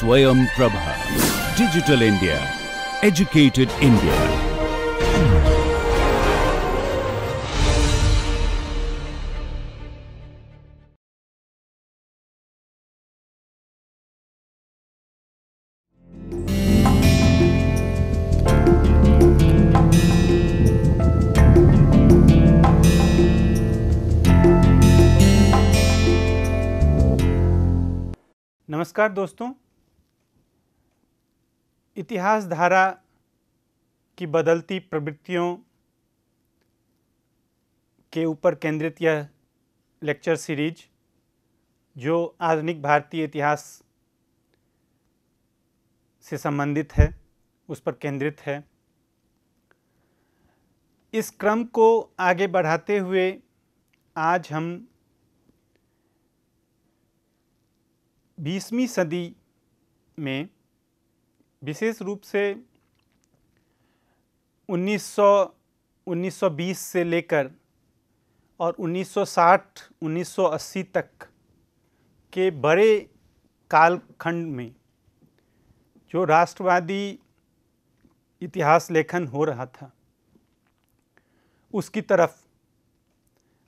Swayam Prabha. Digital India. Educated India. नमस्कार दोस्तों इतिहास धारा की बदलती प्रवृत्तियों के ऊपर केंद्रित यह लेक्चर सीरीज जो आधुनिक भारतीय इतिहास से संबंधित है उस पर केंद्रित है इस क्रम को आगे बढ़ाते हुए आज हम 20वीं सदी में विशेष रूप से 1900 1920 से लेकर और 1960 1980 तक के बड़े कालखंड में जो राष्ट्रवादी इतिहास लेखन हो रहा था उसकी तरफ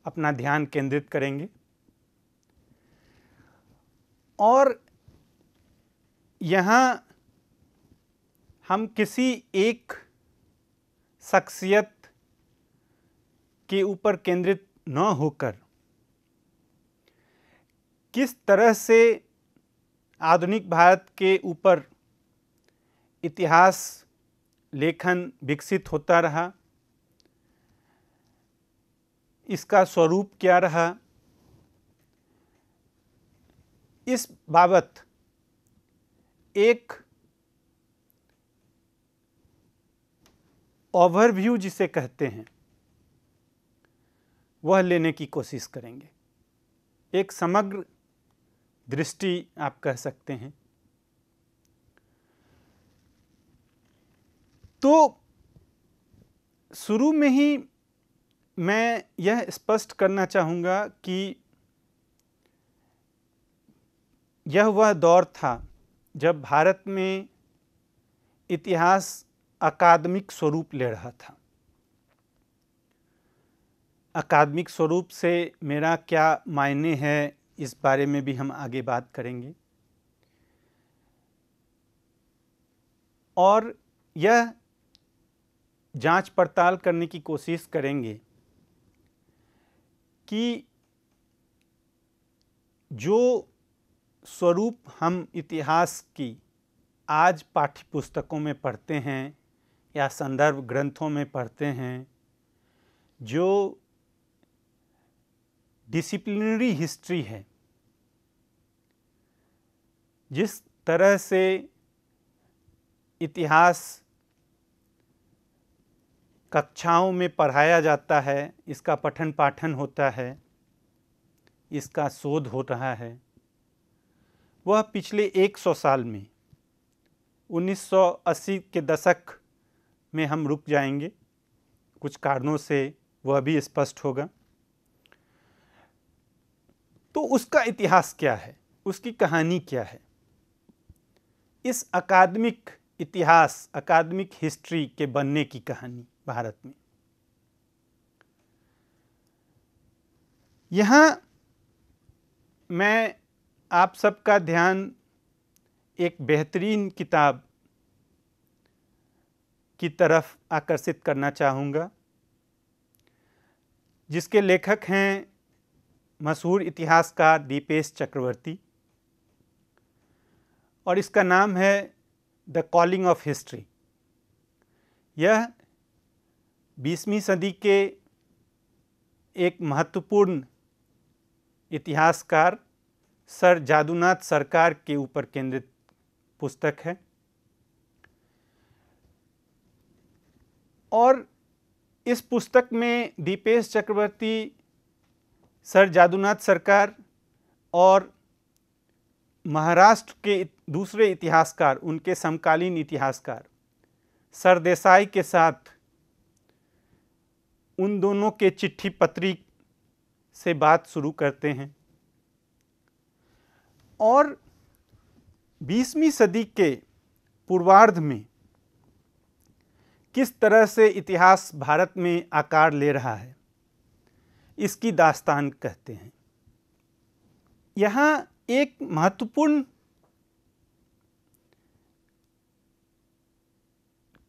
अपना ध्यान केंद्रित करेंगे और यहाँ हम किसी एक शख्सियत के ऊपर केंद्रित न होकर किस तरह से आधुनिक भारत के ऊपर इतिहास लेखन विकसित होता रहा इसका स्वरूप क्या रहा इस बाबत एक ओवरव्यू जिसे कहते हैं वह लेने की कोशिश करेंगे एक समग्र दृष्टि आप कह सकते हैं तो शुरू में ही मैं यह स्पष्ट करना चाहूँगा कि यह वह दौर था जब भारत में इतिहास अकादमिक स्वरूप ले रहा था अकादमिक स्वरूप से मेरा क्या मायने है इस बारे में भी हम आगे बात करेंगे और यह जांच पड़ताल करने की कोशिश करेंगे कि जो स्वरूप हम इतिहास की आज पाठ्य पुस्तकों में पढ़ते हैं या संदर्भ ग्रंथों में पढ़ते हैं जो डिसिप्लिनरी हिस्ट्री है जिस तरह से इतिहास कक्षाओं में पढ़ाया जाता है इसका पठन पाठन होता है इसका शोध हो रहा है वह पिछले 100 साल में 1980 के दशक में हम रुक जाएंगे कुछ कारणों से वह अभी स्पष्ट होगा तो उसका इतिहास क्या है उसकी कहानी क्या है इस अकादमिक इतिहास अकादमिक हिस्ट्री के बनने की कहानी भारत में यहाँ मैं आप सबका ध्यान एक बेहतरीन किताब की तरफ आकर्षित करना चाहूँगा जिसके लेखक हैं मशहूर इतिहासकार दीपेश चक्रवर्ती और इसका नाम है द कॉलिंग ऑफ हिस्ट्री यह बीसवीं सदी के एक महत्वपूर्ण इतिहासकार सर जादूनाथ सरकार के ऊपर केंद्रित पुस्तक है और इस पुस्तक में दीपेश चक्रवर्ती सर जादूनाथ सरकार और महाराष्ट्र के दूसरे इतिहासकार उनके समकालीन इतिहासकार सर देसाई के साथ उन दोनों के चिट्ठी पत्री से बात शुरू करते हैं और 20वीं सदी के पूर्वार्ध में किस तरह से इतिहास भारत में आकार ले रहा है इसकी दास्तान कहते हैं यहाँ एक महत्वपूर्ण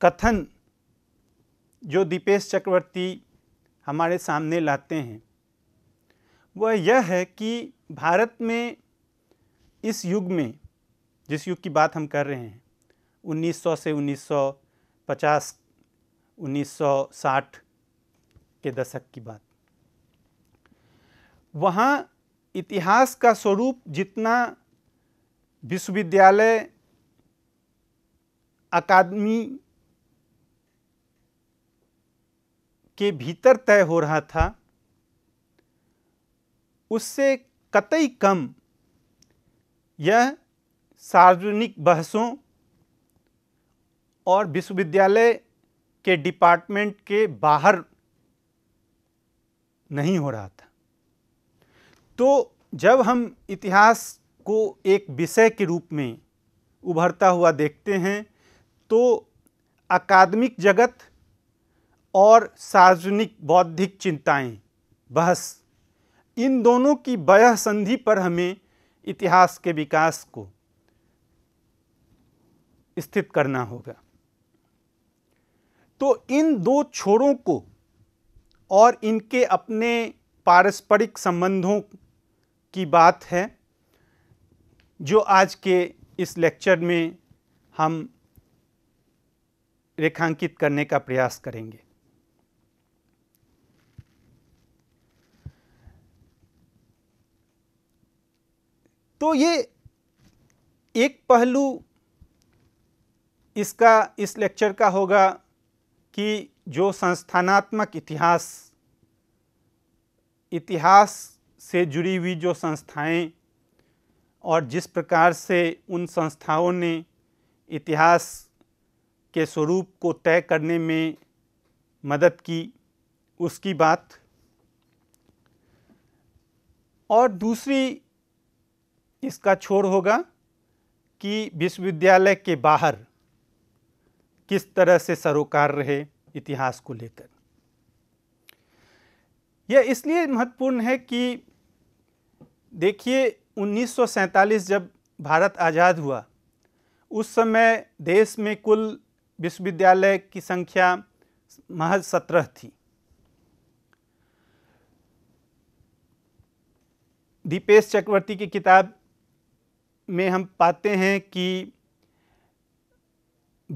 कथन जो दीपेश चक्रवर्ती हमारे सामने लाते हैं वह यह है कि भारत में इस युग में जिस युग की बात हम कर रहे हैं 1900 से 1950 1960 के दशक की बात वहाँ इतिहास का स्वरूप जितना विश्वविद्यालय अकादमी के भीतर तय हो रहा था उससे कतई कम यह सार्वजनिक बहसों और विश्वविद्यालय के डिपार्टमेंट के बाहर नहीं हो रहा था तो जब हम इतिहास को एक विषय के रूप में उभरता हुआ देखते हैं तो अकादमिक जगत और सार्वजनिक बौद्धिक चिंताएं बहस इन दोनों की बयह संधि पर हमें इतिहास के विकास को स्थित करना होगा तो इन दो छोरों को और इनके अपने पारस्परिक संबंधों की बात है जो आज के इस लेक्चर में हम रेखांकित करने का प्रयास करेंगे तो ये एक पहलू इसका इस लेक्चर का होगा कि जो संस्थानात्मक इतिहास इतिहास से जुड़ी हुई जो संस्थाएं और जिस प्रकार से उन संस्थाओं ने इतिहास के स्वरूप को तय करने में मदद की उसकी बात और दूसरी इसका छोर होगा कि विश्वविद्यालय के बाहर किस तरह से सरोकार रहे इतिहास को लेकर यह इसलिए महत्वपूर्ण है कि देखिए 1947 जब भारत आज़ाद हुआ उस समय देश में कुल विश्वविद्यालय की संख्या महज सत्रह थी दीपेश चक्रवर्ती की किताब में हम पाते हैं कि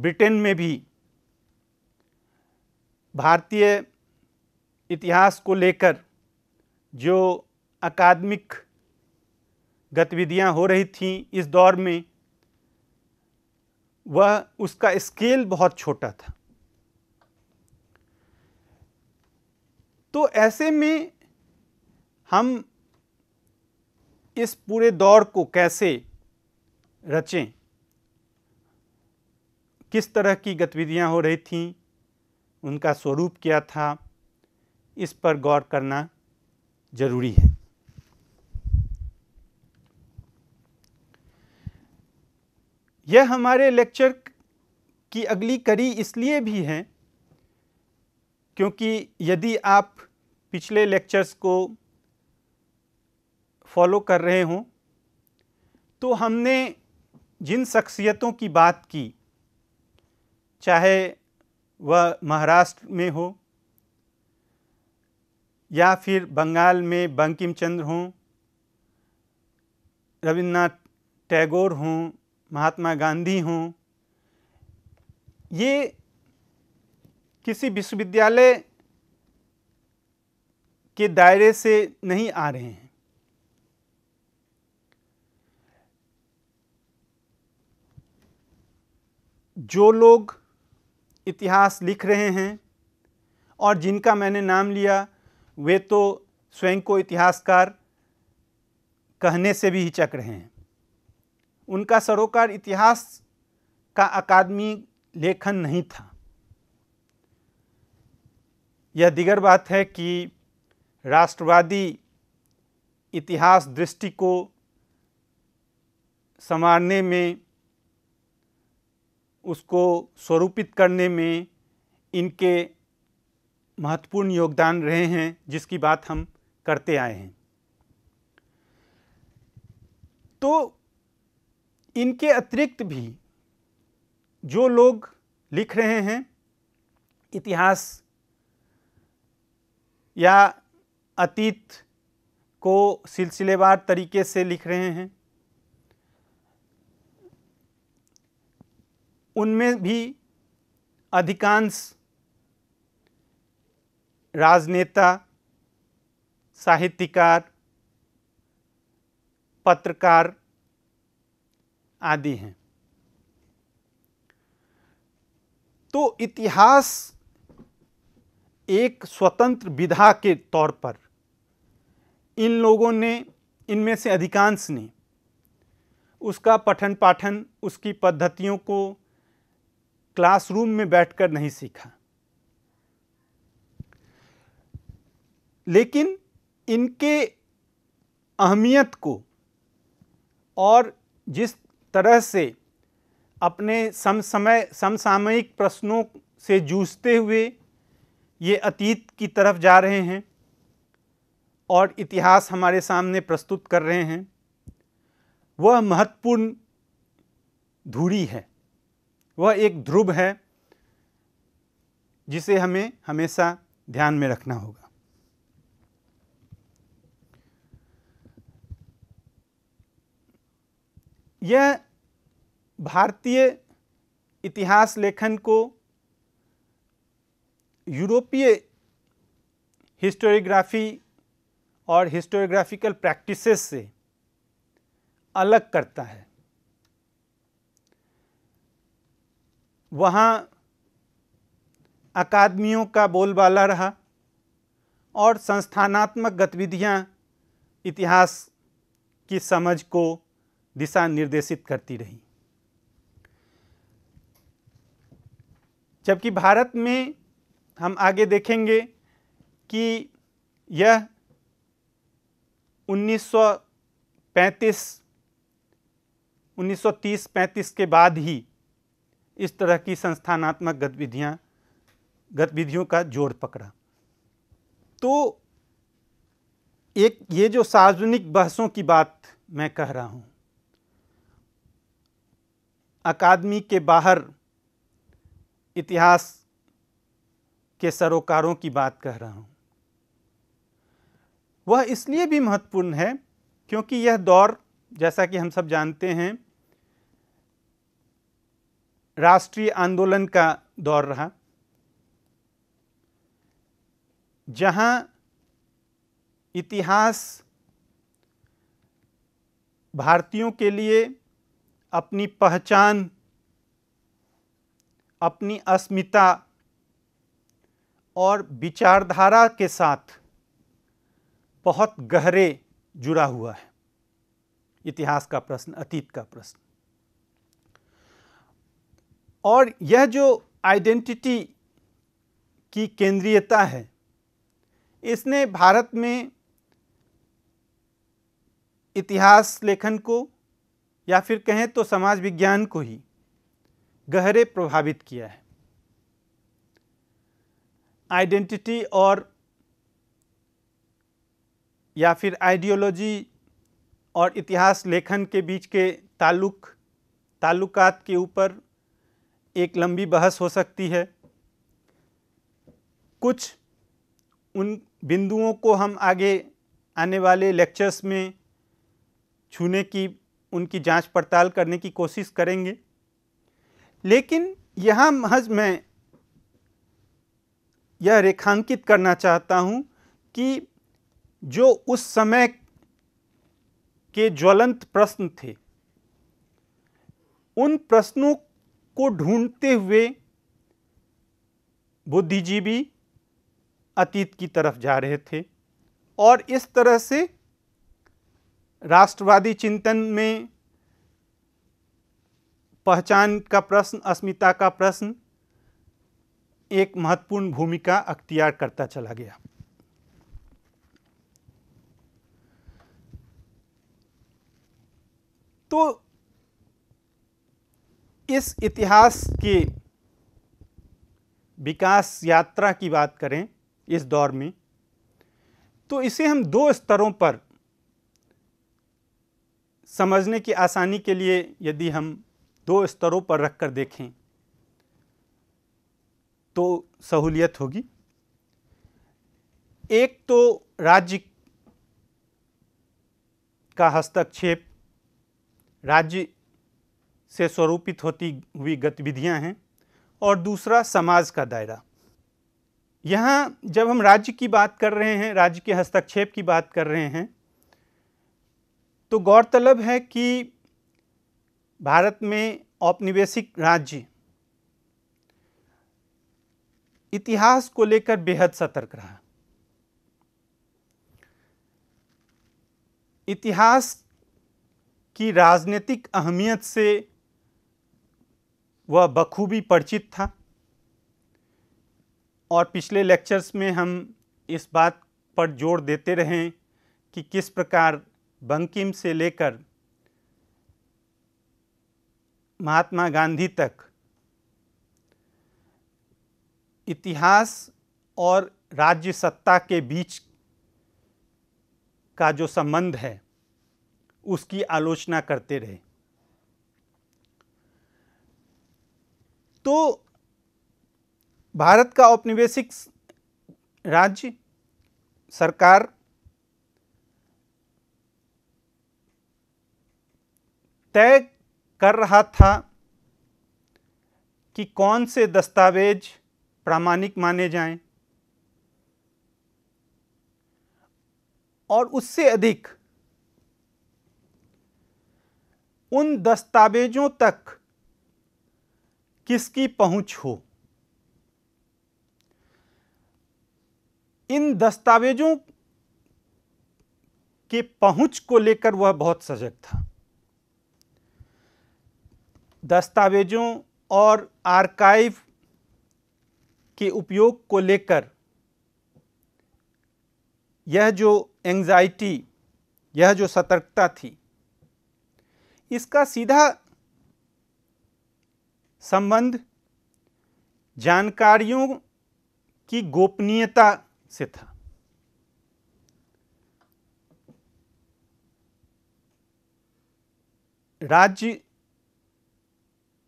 ब्रिटेन में भी भारतीय इतिहास को लेकर जो अकादमिक गतिविधियां हो रही थीं इस दौर में वह उसका स्केल बहुत छोटा था तो ऐसे में हम इस पूरे दौर को कैसे रचें किस तरह की गतिविधियां हो रही थीं उनका स्वरूप क्या था इस पर गौर करना ज़रूरी है यह हमारे लेक्चर की अगली कड़ी इसलिए भी है क्योंकि यदि आप पिछले लेक्चर्स को फॉलो कर रहे हों तो हमने जिन शख्सियतों की बात की चाहे वह महाराष्ट्र में हो या फिर बंगाल में बंकिम चंद्र हों रविन्द्रनाथ टैगोर हों महात्मा गांधी हों ये किसी विश्वविद्यालय के दायरे से नहीं आ रहे हैं जो लोग इतिहास लिख रहे हैं और जिनका मैंने नाम लिया वे तो स्वयं को इतिहासकार कहने से भी हिचक रहे हैं उनका सरोकार इतिहास का अकादमी लेखन नहीं था यह दिगर बात है कि राष्ट्रवादी इतिहास दृष्टि को संवारने में उसको स्वरूपित करने में इनके महत्वपूर्ण योगदान रहे हैं जिसकी बात हम करते आए हैं तो इनके अतिरिक्त भी जो लोग लिख रहे हैं इतिहास या अतीत को सिलसिलेवार तरीके से लिख रहे हैं उनमें भी अधिकांश राजनेता साहित्यकार पत्रकार आदि हैं तो इतिहास एक स्वतंत्र विधा के तौर पर इन लोगों ने इनमें से अधिकांश ने उसका पठन पाठन उसकी पद्धतियों को क्लासरूम में बैठकर नहीं सीखा लेकिन इनके अहमियत को और जिस तरह से अपने समसमय समसामयिक प्रश्नों से जूझते हुए ये अतीत की तरफ जा रहे हैं और इतिहास हमारे सामने प्रस्तुत कर रहे हैं वह महत्वपूर्ण धूरी है वह एक ध्रुव है जिसे हमें हमेशा ध्यान में रखना होगा यह भारतीय इतिहास लेखन को यूरोपीय हिस्टोरियोग्राफी और हिस्टोरियोग्राफिकल प्रैक्टिसेस से अलग करता है वहाँ अकादमियों का बोलबाला रहा और संस्थानात्मक गतिविधियाँ इतिहास की समझ को दिशा निर्देशित करती रही जबकि भारत में हम आगे देखेंगे कि यह 1935 1930-35 के बाद ही इस तरह की संस्थानात्मक गतिविधियाँ गतिविधियों का जोड़ पकड़ा तो एक ये जो सार्वजनिक बहसों की बात मैं कह रहा हूँ अकादमी के बाहर इतिहास के सरोकारों की बात कह रहा हूँ वह इसलिए भी महत्वपूर्ण है क्योंकि यह दौर जैसा कि हम सब जानते हैं राष्ट्रीय आंदोलन का दौर रहा जहां इतिहास भारतीयों के लिए अपनी पहचान अपनी अस्मिता और विचारधारा के साथ बहुत गहरे जुड़ा हुआ है इतिहास का प्रश्न अतीत का प्रश्न और यह जो आइडेंटिटी की केंद्रीयता है इसने भारत में इतिहास लेखन को या फिर कहें तो समाज विज्ञान को ही गहरे प्रभावित किया है आइडेंटिटी और या फिर आइडियोलॉजी और इतिहास लेखन के बीच के ताल्लुक ताल्लुकात के ऊपर एक लंबी बहस हो सकती है कुछ उन बिंदुओं को हम आगे आने वाले लेक्चर्स में छूने की उनकी जांच पड़ताल करने की कोशिश करेंगे लेकिन यहाँ महज मैं यह रेखांकित करना चाहता हूँ कि जो उस समय के ज्वलंत प्रश्न थे उन प्रश्नों को ढूंढते हुए बुद्धिजीवी अतीत की तरफ जा रहे थे और इस तरह से राष्ट्रवादी चिंतन में पहचान का प्रश्न अस्मिता का प्रश्न एक महत्वपूर्ण भूमिका अख्तियार करता चला गया तो इस इतिहास के विकास यात्रा की बात करें इस दौर में तो इसे हम दो स्तरों पर समझने की आसानी के लिए यदि हम दो स्तरों पर रख कर देखें तो सहूलियत होगी एक तो राज्य का हस्तक्षेप राज्य से स्वरूपित होती हुई गतिविधियां हैं और दूसरा समाज का दायरा यहाँ जब हम राज्य की बात कर रहे हैं राज्य के हस्तक्षेप की बात कर रहे हैं तो गौरतलब है कि भारत में औपनिवेशिक राज्य इतिहास को लेकर बेहद सतर्क रहा इतिहास की राजनीतिक अहमियत से वह बखूबी परिचित था और पिछले लेक्चर्स में हम इस बात पर जोर देते रहें कि किस प्रकार बंकिम से लेकर महात्मा गांधी तक इतिहास और राज्य सत्ता के बीच का जो संबंध है उसकी आलोचना करते रहे तो भारत का औपनिवेशिक राज्य सरकार तय कर रहा था कि कौन से दस्तावेज प्रामाणिक माने जाएं और उससे अधिक उन दस्तावेजों तक किसकी पहुंच हो इन दस्तावेजों के पहुंच को लेकर वह बहुत सजग था दस्तावेजों और आर्काइव के उपयोग को लेकर यह जो एंजाइटी यह जो सतर्कता थी इसका सीधा संबंध जानकारियों की गोपनीयता से था राज्य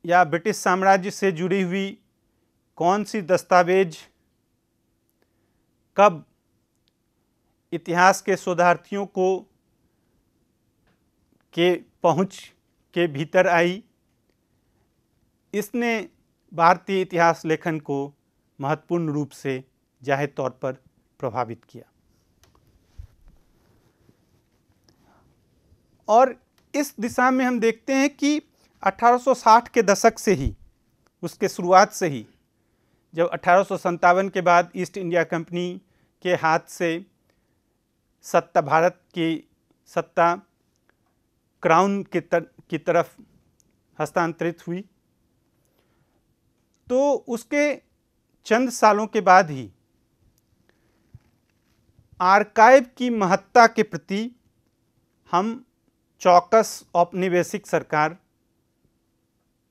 या ब्रिटिश साम्राज्य से जुड़ी हुई कौन सी दस्तावेज कब इतिहास के शोधार्थियों को के पहुंच के भीतर आई इसने भारतीय इतिहास लेखन को महत्वपूर्ण रूप से जाहिर तौर पर प्रभावित किया और इस दिशा में हम देखते हैं कि 1860 के दशक से ही उसके शुरुआत से ही जब अठारह के बाद ईस्ट इंडिया कंपनी के हाथ से सत्ता भारत की सत्ता क्राउन की, तर, की तरफ हस्तांतरित हुई तो उसके चंद सालों के बाद ही आर्काइव की महत्ता के प्रति हम चौकस औपनिवेशिक सरकार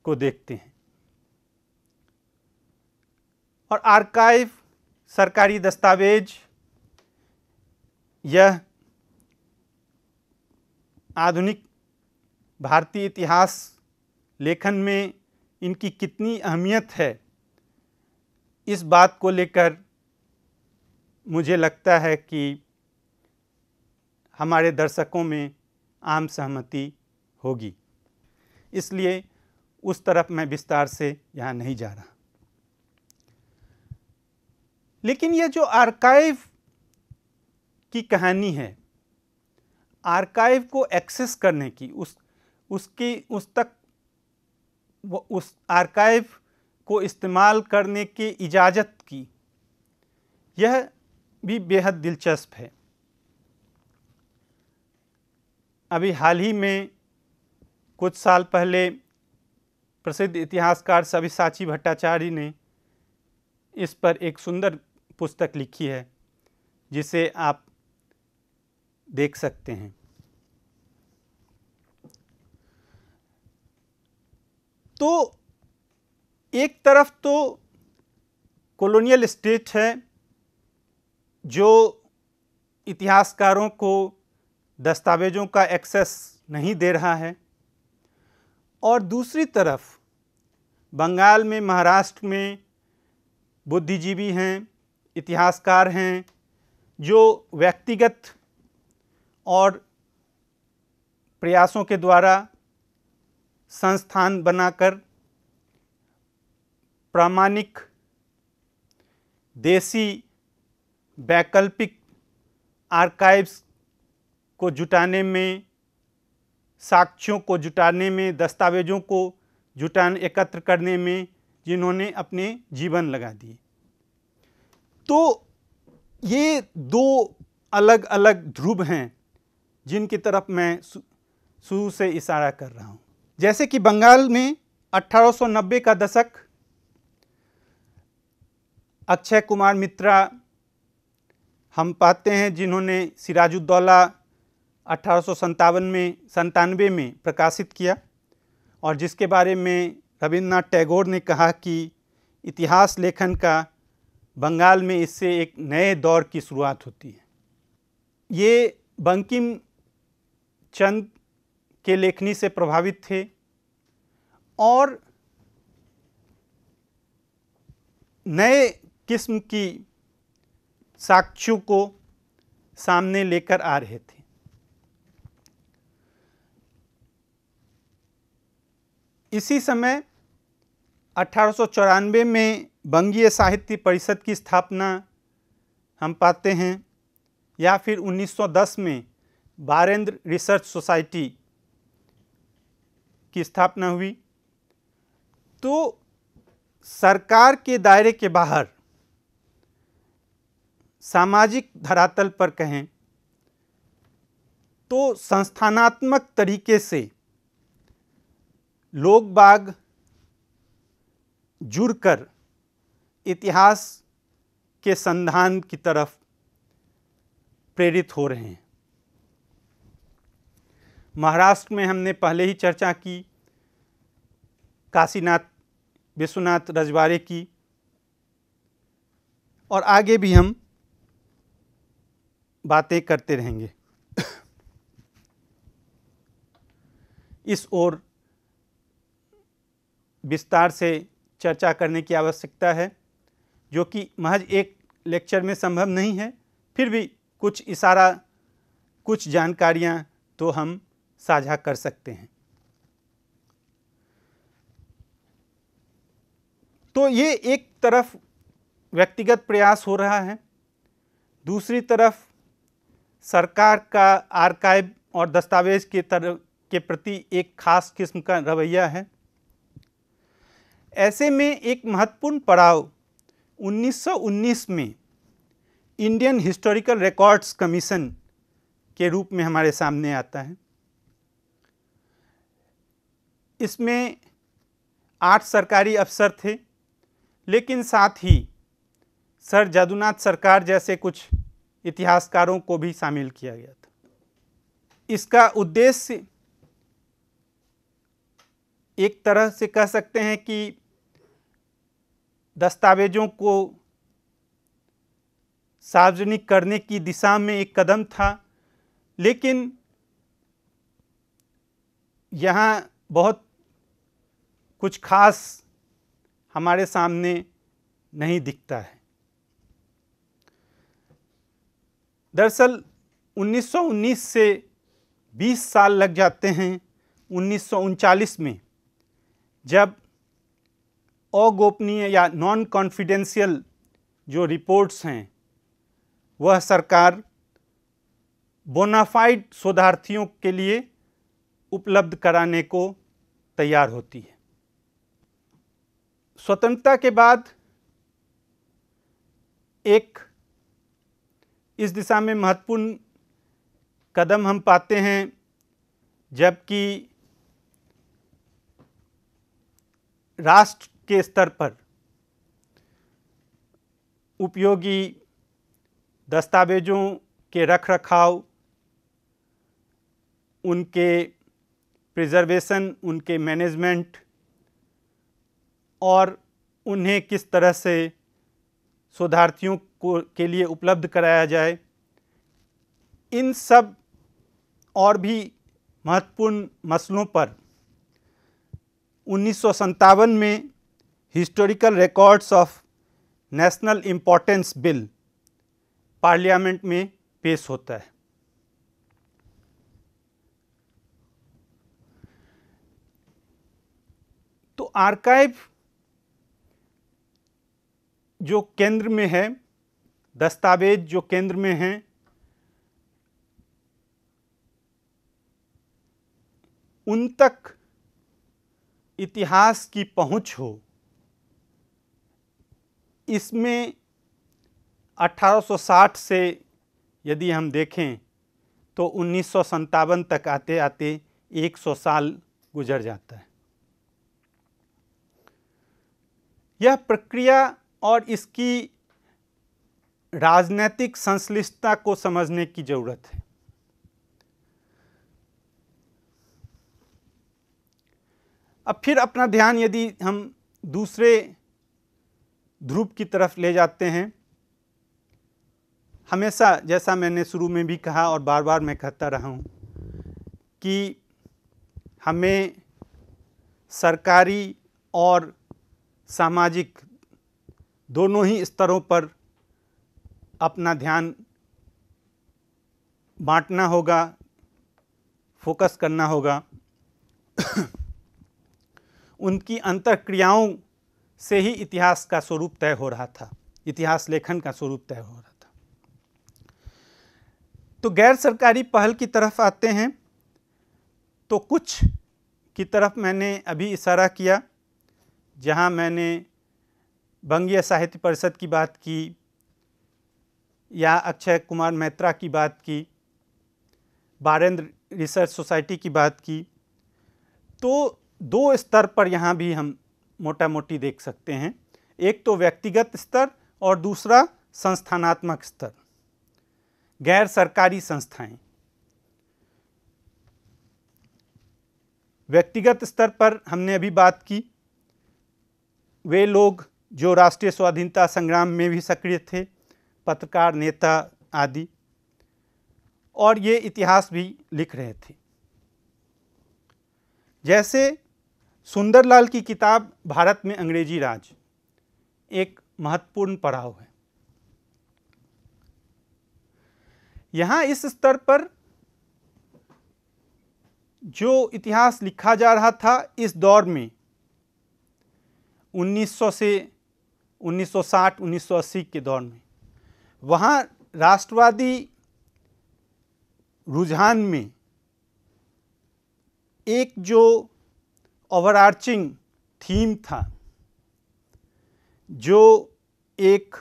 को देखते हैं और आर्काइव सरकारी दस्तावेज यह आधुनिक भारतीय इतिहास लेखन में इनकी कितनी अहमियत है इस बात को लेकर मुझे लगता है कि हमारे दर्शकों में आम सहमति होगी इसलिए उस तरफ मैं विस्तार से यहाँ नहीं जा रहा लेकिन यह जो आर्काइव की कहानी है आर्काइव को एक्सेस करने की उस उसकी उस तक उस आर्काइव को इस्तेमाल करने की इजाज़त की यह भी बेहद दिलचस्प है अभी हाल ही में कुछ साल पहले प्रसिद्ध इतिहासकार सभी साची भट्टाचार्य ने इस पर एक सुंदर पुस्तक लिखी है जिसे आप देख सकते हैं तो एक तरफ तो कॉलोनियल स्टेट है जो इतिहासकारों को दस्तावेज़ों का एक्सेस नहीं दे रहा है और दूसरी तरफ बंगाल में महाराष्ट्र में बुद्धिजीवी हैं इतिहासकार हैं जो व्यक्तिगत और प्रयासों के द्वारा संस्थान बनाकर प्रामाणिक देसी वैकल्पिक आर्काइव्स को जुटाने में साक्ष्यों को जुटाने में दस्तावेजों को जुटान एकत्र करने में जिन्होंने अपने जीवन लगा दिए तो ये दो अलग अलग ध्रुव हैं जिनकी तरफ मैं शुरू से इशारा कर रहा हूँ जैसे कि बंगाल में 1890 का दशक अक्षय कुमार मित्रा हम पाते हैं जिन्होंने सिराजुद्दौला अठारह में संतानवे में प्रकाशित किया और जिसके बारे में रविन्द्रनाथ टैगोर ने कहा कि इतिहास लेखन का बंगाल में इससे एक नए दौर की शुरुआत होती है ये बंकिम चंद के लेखनी से प्रभावित थे और नए किस्म की साक्ष्यों को सामने लेकर आ रहे थे इसी समय अठारह में बंगीय साहित्य परिषद की स्थापना हम पाते हैं या फिर 1910 में बारेंद्र रिसर्च सोसाइटी की स्थापना हुई तो सरकार के दायरे के बाहर सामाजिक धरातल पर कहें तो संस्थानात्मक तरीके से लोग बाग जुड़कर इतिहास के संधान की तरफ प्रेरित हो रहे हैं महाराष्ट्र में हमने पहले ही चर्चा की काशीनाथ विश्वनाथ रजवाड़े की और आगे भी हम बातें करते रहेंगे इस ओर विस्तार से चर्चा करने की आवश्यकता है जो कि महज एक लेक्चर में संभव नहीं है फिर भी कुछ इशारा कुछ जानकारियाँ तो हम साझा कर सकते हैं तो ये एक तरफ व्यक्तिगत प्रयास हो रहा है दूसरी तरफ सरकार का आर्काइव और दस्तावेज़ के तरफ के प्रति एक खास किस्म का रवैया है ऐसे में एक महत्वपूर्ण पड़ाव 1919 में इंडियन हिस्टोरिकल रिकॉर्ड्स कमीशन के रूप में हमारे सामने आता है इसमें आठ सरकारी अफसर थे लेकिन साथ ही सर जादूनाथ सरकार जैसे कुछ इतिहासकारों को भी शामिल किया गया था इसका उद्देश्य एक तरह से कह सकते हैं कि दस्तावेजों को सार्वजनिक करने की दिशा में एक कदम था लेकिन यहाँ बहुत कुछ खास हमारे सामने नहीं दिखता है दरअसल 1919 से 20 साल लग जाते हैं उन्नीस में जब अगोपनीय या नॉन कॉन्फिडेंशियल जो रिपोर्ट्स हैं वह सरकार बोनाफाइड शोधार्थियों के लिए उपलब्ध कराने को तैयार होती है स्वतंत्रता के बाद एक इस दिशा में महत्वपूर्ण कदम हम पाते हैं जबकि राष्ट्र के स्तर पर उपयोगी दस्तावेजों के रख रखाव उनके प्रिजर्वेशन उनके मैनेजमेंट और उन्हें किस तरह से शोधार्थियों को के लिए उपलब्ध कराया जाए इन सब और भी महत्वपूर्ण मसलों पर उन्नीस में historical records of national importance bill parliament में पेश होता है तो आर्काइव जो केंद्र में है दस्तावेज जो केंद्र में हैं उन तक इतिहास की पहुंच हो इसमें 1860 से यदि हम देखें तो उन्नीस तक आते आते 100 साल गुजर जाता है यह प्रक्रिया और इसकी राजनैतिक संश्लिष्टता को समझने की ज़रूरत है अब फिर अपना ध्यान यदि हम दूसरे ध्रुव की तरफ ले जाते हैं हमेशा जैसा मैंने शुरू में भी कहा और बार बार मैं कहता रहा हूँ कि हमें सरकारी और सामाजिक दोनों ही स्तरों पर अपना ध्यान बांटना होगा फोकस करना होगा उनकी अंतर क्रियाओं से ही इतिहास का स्वरूप तय हो रहा था इतिहास लेखन का स्वरूप तय हो रहा था तो गैर सरकारी पहल की तरफ आते हैं तो कुछ की तरफ मैंने अभी इशारा किया जहां मैंने बंगीय साहित्य परिषद की बात की या अक्षय कुमार मेहत्रा की बात की बारेंद्र रिसर्च सोसाइटी की बात की तो दो स्तर पर यहाँ भी हम मोटा मोटी देख सकते हैं एक तो व्यक्तिगत स्तर और दूसरा संस्थानात्मक स्तर गैर सरकारी संस्थाएं व्यक्तिगत स्तर पर हमने अभी बात की वे लोग जो राष्ट्रीय स्वाधीनता संग्राम में भी सक्रिय थे पत्रकार नेता आदि और ये इतिहास भी लिख रहे थे जैसे सुंदरलाल की किताब भारत में अंग्रेजी राज एक महत्वपूर्ण पड़ाव है यहाँ इस स्तर पर जो इतिहास लिखा जा रहा था इस दौर में 1900 से 1960-1980 के दौर में वहाँ राष्ट्रवादी रुझान में एक जो ओवरआर्चिंग थीम था जो एक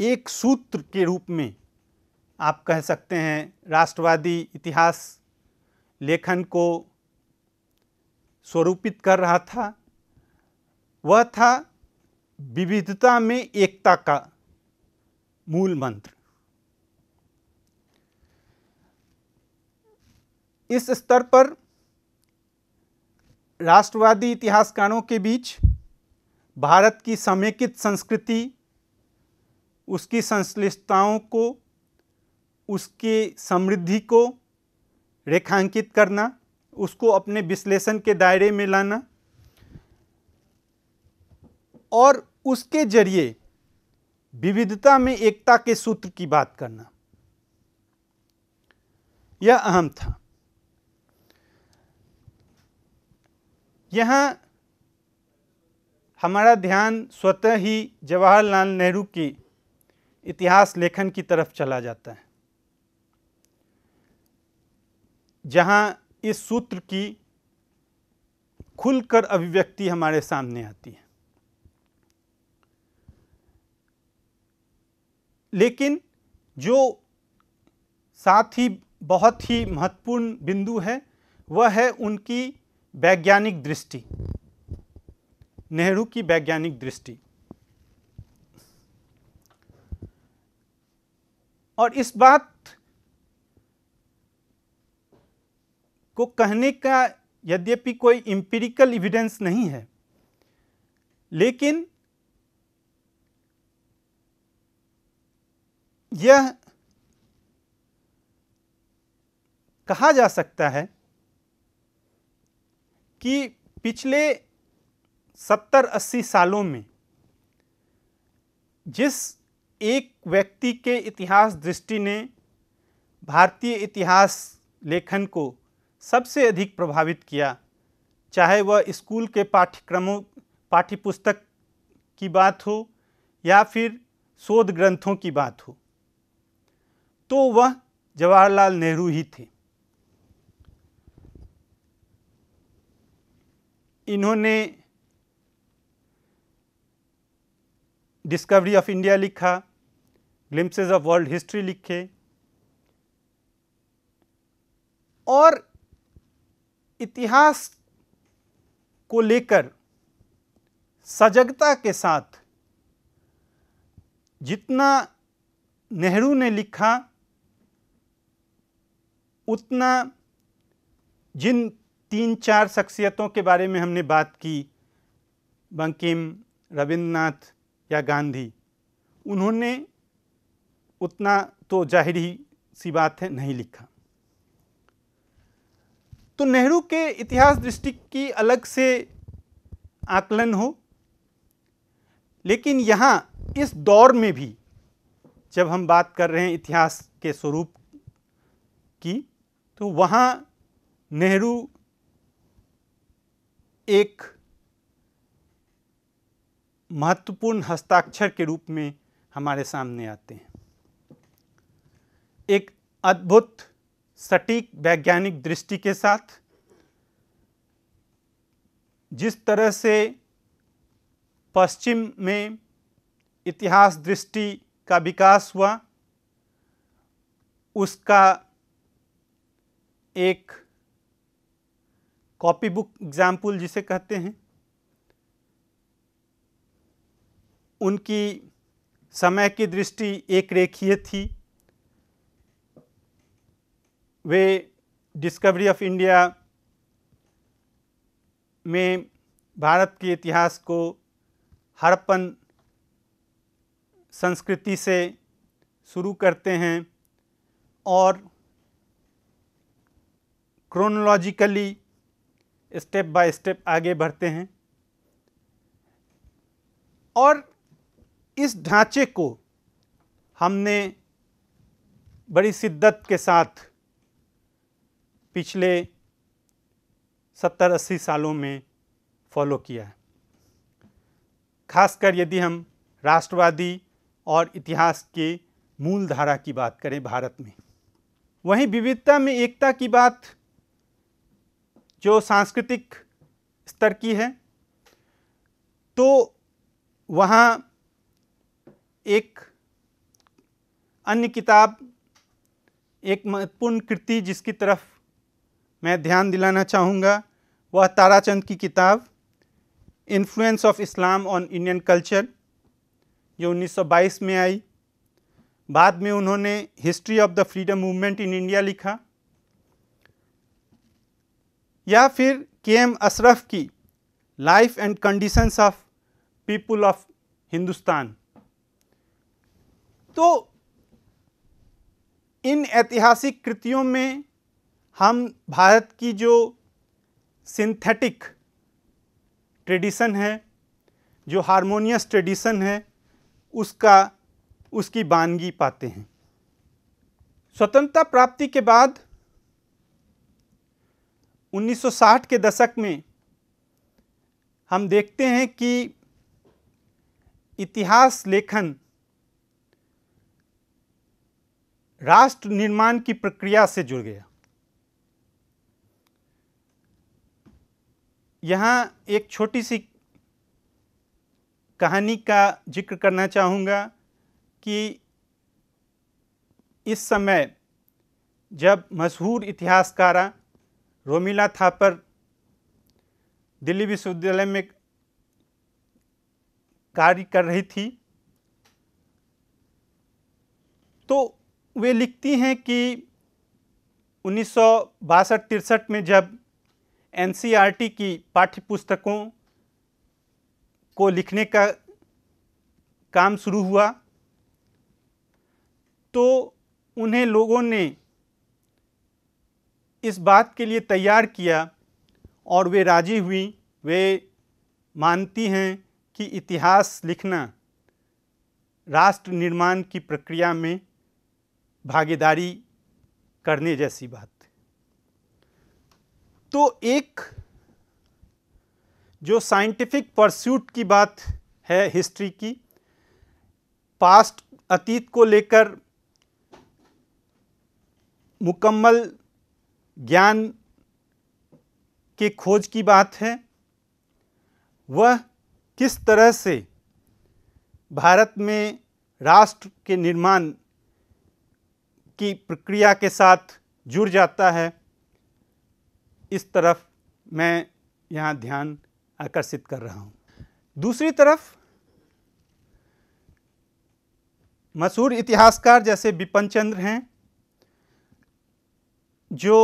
एक सूत्र के रूप में आप कह सकते हैं राष्ट्रवादी इतिहास लेखन को स्वरूपित कर रहा था वह था विविधता में एकता का मूल मंत्र इस स्तर पर राष्ट्रवादी इतिहासकारों के बीच भारत की समेकित संस्कृति उसकी संश्लिष्टताओं को उसके समृद्धि को रेखांकित करना उसको अपने विश्लेषण के दायरे में लाना और उसके जरिए विविधता में एकता के सूत्र की बात करना यह अहम था यह हमारा ध्यान स्वतः ही जवाहरलाल नेहरू की इतिहास लेखन की तरफ चला जाता है जहाँ इस सूत्र की खुलकर अभिव्यक्ति हमारे सामने आती है लेकिन जो साथ ही बहुत ही महत्वपूर्ण बिंदु है वह है उनकी वैज्ञानिक दृष्टि नेहरू की वैज्ञानिक दृष्टि और इस बात को कहने का यद्यपि कोई इंपेरिकल एविडेंस नहीं है लेकिन यह कहा जा सकता है कि पिछले सत्तर अस्सी सालों में जिस एक व्यक्ति के इतिहास दृष्टि ने भारतीय इतिहास लेखन को सबसे अधिक प्रभावित किया चाहे वह स्कूल के पाठ्यक्रमों पाठ्यपुस्तक की बात हो या फिर शोध ग्रंथों की बात हो तो वह जवाहरलाल नेहरू ही थे इन्होंने डिस्कवरी ऑफ इंडिया लिखा ग्लिम्सेज ऑफ वर्ल्ड हिस्ट्री लिखे और इतिहास को लेकर सजगता के साथ जितना नेहरू ने लिखा उतना जिन तीन चार शख्सियतों के बारे में हमने बात की बंकिम रविन्द्रनाथ या गांधी उन्होंने उतना तो जाहिर ही सी बात है नहीं लिखा तो नेहरू के इतिहास दृष्टि की अलग से आकलन हो लेकिन यहाँ इस दौर में भी जब हम बात कर रहे हैं इतिहास के स्वरूप की तो वहाँ नेहरू एक महत्वपूर्ण हस्ताक्षर के रूप में हमारे सामने आते हैं एक अद्भुत सटीक वैज्ञानिक दृष्टि के साथ जिस तरह से पश्चिम में इतिहास दृष्टि का विकास हुआ उसका एक कॉपी बुक एग्जाम्पल जिसे कहते हैं उनकी समय की दृष्टि एक रेखीय थी वे डिस्कवरी ऑफ इंडिया में भारत के इतिहास को हरपन संस्कृति से शुरू करते हैं और क्रोनोलॉजिकली स्टेप बाय स्टेप आगे बढ़ते हैं और इस ढांचे को हमने बड़ी शिद्दत के साथ पिछले सत्तर अस्सी सालों में फॉलो किया है खासकर यदि हम राष्ट्रवादी और इतिहास के मूल धारा की बात करें भारत में वहीं विविधता में एकता की बात जो सांस्कृतिक स्तर की है तो वहाँ एक अन्य किताब एक महत्वपूर्ण कृति जिसकी तरफ मैं ध्यान दिलाना चाहूँगा वह ताराचंद की किताब influence of Islam on Indian culture जो 1922 में आई बाद में उन्होंने history of the freedom movement in India लिखा या फिर के एम अशरफ की life and conditions of people of Hindustan तो इन ऐतिहासिक कृतियों में हम भारत की जो सिंथेटिक ट्रेडिशन है जो हारमोनियस ट्रेडिशन है उसका उसकी बानगी पाते हैं स्वतंत्रता प्राप्ति के बाद 1960 के दशक में हम देखते हैं कि इतिहास लेखन राष्ट्र निर्माण की प्रक्रिया से जुड़ गया यहाँ एक छोटी सी कहानी का जिक्र करना चाहूँगा कि इस समय जब मशहूर इतिहासकारा रोमिला थापर दिल्ली विश्वविद्यालय में कार्य कर रही थी तो वे लिखती हैं कि उन्नीस सौ में जब एनसीईआरटी की पाठ्यपुस्तकों को लिखने का काम शुरू हुआ तो उन्हें लोगों ने इस बात के लिए तैयार किया और वे राजी हुई वे मानती हैं कि इतिहास लिखना राष्ट्र निर्माण की प्रक्रिया में भागीदारी करने जैसी बात तो एक जो साइंटिफिक परस्यूट की बात है हिस्ट्री की पास्ट अतीत को लेकर मुकम्मल ज्ञान की खोज की बात है वह किस तरह से भारत में राष्ट्र के निर्माण की प्रक्रिया के साथ जुड़ जाता है इस तरफ मैं यहाँ ध्यान आकर्षित कर रहा हूँ दूसरी तरफ मशहूर इतिहासकार जैसे बिपिन चंद्र हैं जो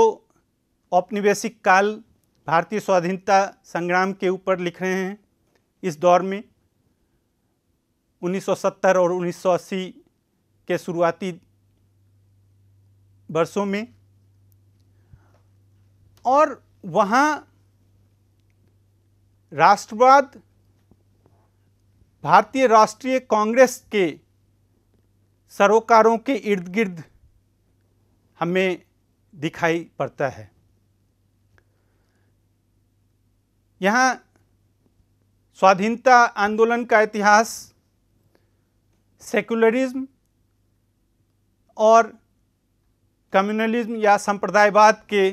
औपनिवेशिक काल भारतीय स्वाधीनता संग्राम के ऊपर लिख रहे हैं इस दौर में 1970 और 1980 के शुरुआती वर्षों में और वहाँ राष्ट्रवाद भारतीय राष्ट्रीय कांग्रेस के सरोकारों के इर्द गिर्द हमें दिखाई पड़ता है यहाँ स्वाधीनता आंदोलन का इतिहास सेकुलरिज्म और कम्युनलिज्म या संप्रदायवाद के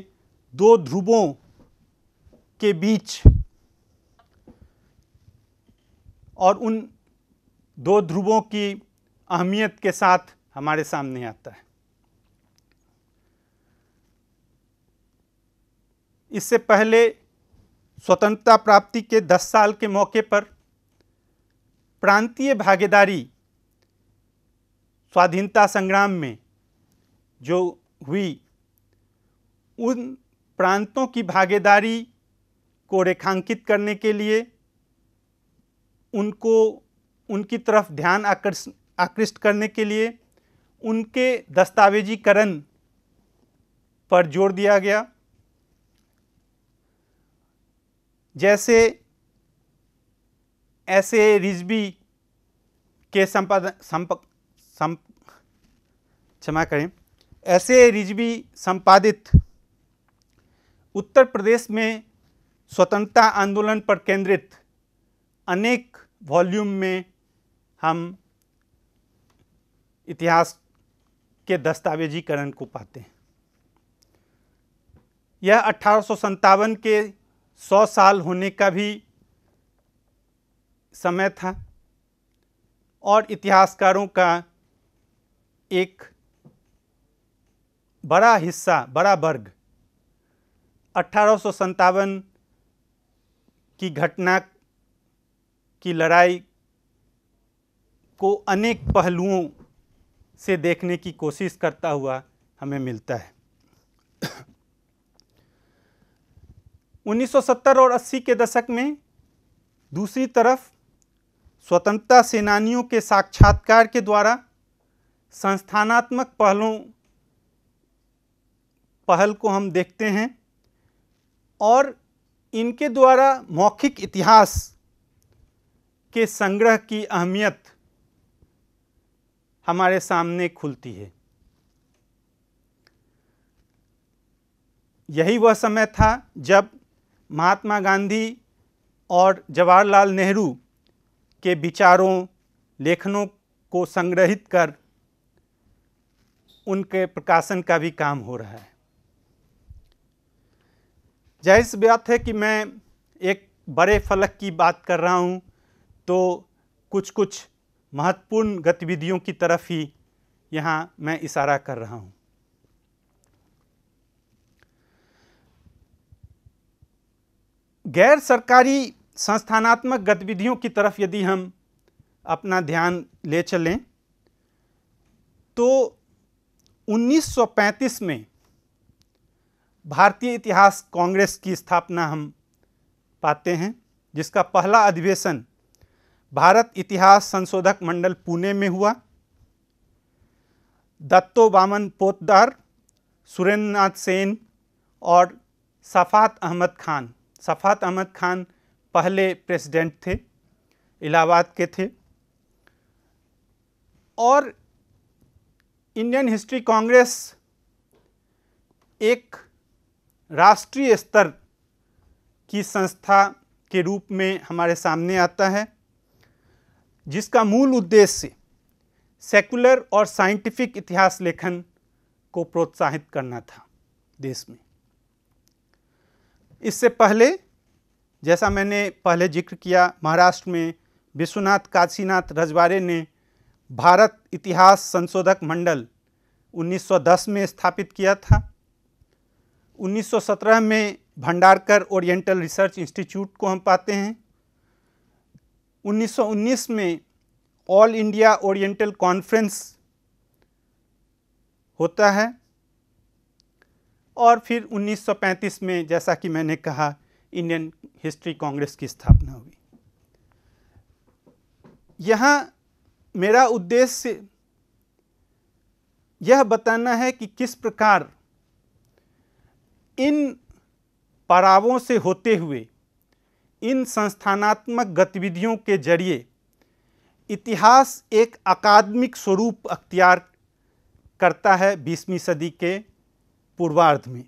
दो ध्रुवों के बीच और उन दो ध्रुवों की अहमियत के साथ हमारे सामने आता है इससे पहले स्वतंत्रता प्राप्ति के 10 साल के मौके पर प्रांतीय भागीदारी स्वाधीनता संग्राम में जो हुई उन प्रांतों की भागीदारी को रेखांकित करने के लिए उनको उनकी तरफ ध्यान आकर्ष आकृष्ट करने के लिए उनके दस्तावेजीकरण पर जोर दिया गया जैसे ऐसे रिजबी के संपादन संप संप क्षमा करें ऐसे रिजबी संपादित उत्तर प्रदेश में स्वतंत्रता आंदोलन पर केंद्रित अनेक वॉल्यूम में हम इतिहास के दस्तावेजीकरण को पाते हैं यह अठारह के सौ साल होने का भी समय था और इतिहासकारों का एक बड़ा हिस्सा बड़ा वर्ग अठारह की घटना की लड़ाई को अनेक पहलुओं से देखने की कोशिश करता हुआ हमें मिलता है 1970 और 80 के दशक में दूसरी तरफ स्वतंत्रता सेनानियों के साक्षात्कार के द्वारा संस्थानात्मक पहलों पहल को हम देखते हैं और इनके द्वारा मौखिक इतिहास के संग्रह की अहमियत हमारे सामने खुलती है यही वह समय था जब महात्मा गांधी और जवाहरलाल नेहरू के विचारों लेखनों को संग्रहित कर उनके प्रकाशन का भी काम हो रहा है जाहिर बात है कि मैं एक बड़े फलक की बात कर रहा हूँ तो कुछ कुछ महत्वपूर्ण गतिविधियों की तरफ ही यहाँ मैं इशारा कर रहा हूँ गैर सरकारी संस्थानात्मक गतिविधियों की तरफ यदि हम अपना ध्यान ले चलें तो 1935 में भारतीय इतिहास कांग्रेस की स्थापना हम पाते हैं जिसका पहला अधिवेशन भारत इतिहास संशोधक मंडल पुणे में हुआ दत्तो बामन पोतदार सुरेंद्र सेन और सफात अहमद खान सफ़ात अहमद खान पहले प्रेसिडेंट थे इलाहाबाद के थे और इंडियन हिस्ट्री कांग्रेस एक राष्ट्रीय स्तर की संस्था के रूप में हमारे सामने आता है जिसका मूल उद्देश्य सेकुलर और साइंटिफिक इतिहास लेखन को प्रोत्साहित करना था देश में इससे पहले जैसा मैंने पहले जिक्र किया महाराष्ट्र में विश्वनाथ काशीनाथ रजवाड़े ने भारत इतिहास संशोधक मंडल 1910 में स्थापित किया था 1917 में भंडारकर ओरिएंटल रिसर्च इंस्टीट्यूट को हम पाते हैं 1919 में ऑल इंडिया ओरिएंटल कॉन्फ्रेंस होता है और फिर 1935 में जैसा कि मैंने कहा इंडियन हिस्ट्री कांग्रेस की स्थापना हुई यहाँ मेरा उद्देश्य यह बताना है कि किस प्रकार इन पड़ावों से होते हुए इन संस्थानात्मक गतिविधियों के जरिए इतिहास एक अकादमिक स्वरूप अख्तियार करता है बीसवीं सदी के पूर्वार्ध में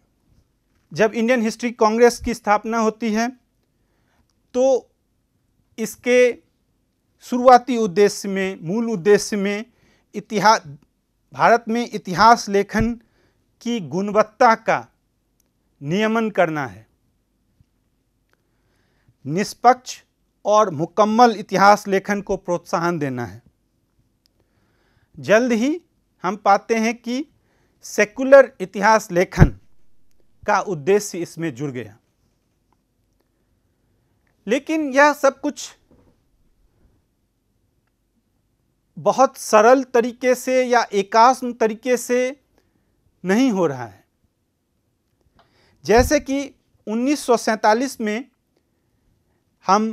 जब इंडियन हिस्ट्री कांग्रेस की स्थापना होती है तो इसके शुरुआती उद्देश्य में मूल उद्देश्य में इतिहास भारत में इतिहास लेखन की गुणवत्ता का नियमन करना है निष्पक्ष और मुकम्मल इतिहास लेखन को प्रोत्साहन देना है जल्द ही हम पाते हैं कि सेकुलर इतिहास लेखन का उद्देश्य इसमें जुड़ गया लेकिन यह सब कुछ बहुत सरल तरीके से या एकास्म तरीके से नहीं हो रहा है जैसे कि उन्नीस में हम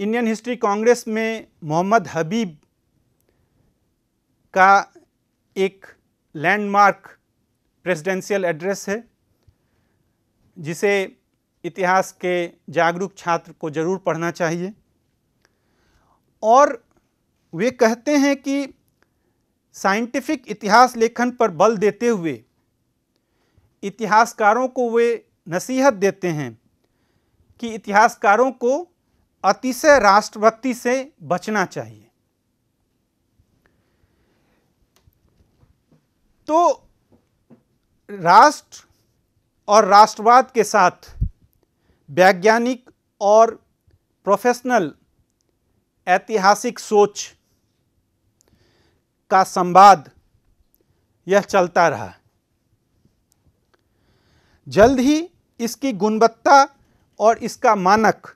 इंडियन हिस्ट्री कांग्रेस में मोहम्मद हबीब का एक लैंडमार्क प्रेसिडेंशियल एड्रेस है जिसे इतिहास के जागरूक छात्र को ज़रूर पढ़ना चाहिए और वे कहते हैं कि साइंटिफिक इतिहास लेखन पर बल देते हुए इतिहासकारों को वे नसीहत देते हैं कि इतिहासकारों को अतिशय राष्ट्रभक्ति से बचना चाहिए तो राष्ट्र और राष्ट्रवाद के साथ वैज्ञानिक और प्रोफेशनल ऐतिहासिक सोच का संवाद यह चलता रहा जल्द ही इसकी गुणवत्ता और इसका मानक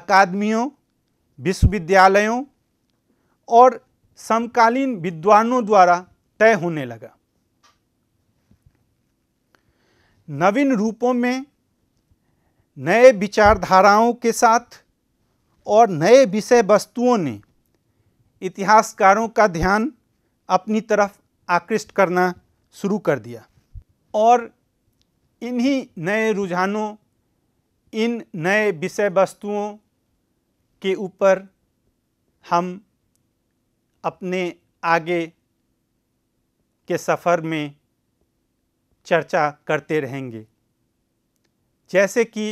अकादमियों विश्वविद्यालयों और समकालीन विद्वानों द्वारा तय होने लगा नवीन रूपों में नए विचारधाराओं के साथ और नए विषय वस्तुओं ने इतिहासकारों का ध्यान अपनी तरफ आकृष्ट करना शुरू कर दिया और इन्हीं नए रुझानों इन नए विषय वस्तुओं के ऊपर हम अपने आगे के सफ़र में चर्चा करते रहेंगे जैसे कि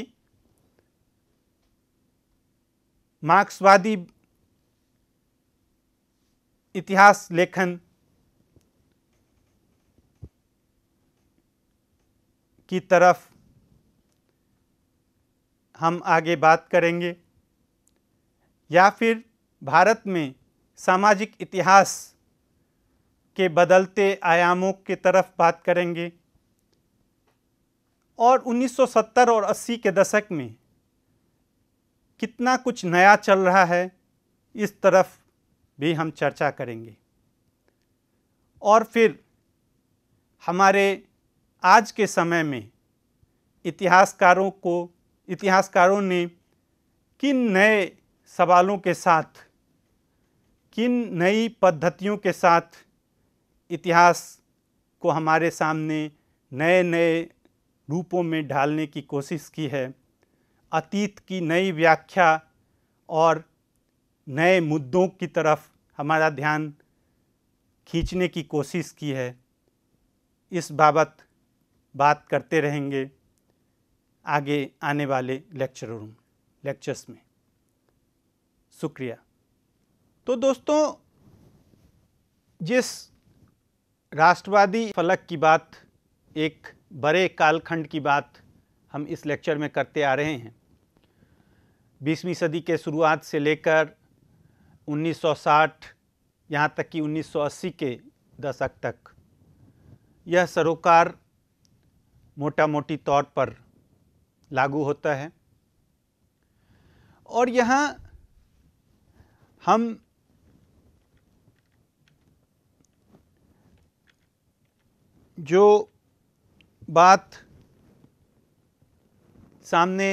मार्क्सवादी इतिहास लेखन की तरफ हम आगे बात करेंगे या फिर भारत में सामाजिक इतिहास के बदलते आयामों की तरफ बात करेंगे और 1970 और 80 के दशक में कितना कुछ नया चल रहा है इस तरफ भी हम चर्चा करेंगे और फिर हमारे आज के समय में इतिहासकारों को इतिहासकारों ने किन नए सवालों के साथ किन नई पद्धतियों के साथ इतिहास को हमारे सामने नए नए रूपों में ढालने की कोशिश की है अतीत की नई व्याख्या और नए मुद्दों की तरफ हमारा ध्यान खींचने की कोशिश की है इस बाबत बात करते रहेंगे आगे आने वाले लेक्चरों में लेक्चर्स में शुक्रिया तो दोस्तों जिस राष्ट्रवादी फलक की बात एक बड़े कालखंड की बात हम इस लेक्चर में करते आ रहे हैं बीसवीं सदी के शुरुआत से लेकर 1960 यहाँ तक कि 1980 के दशक तक यह सरोकार मोटा मोटी तौर पर लागू होता है और यहाँ हम जो बात सामने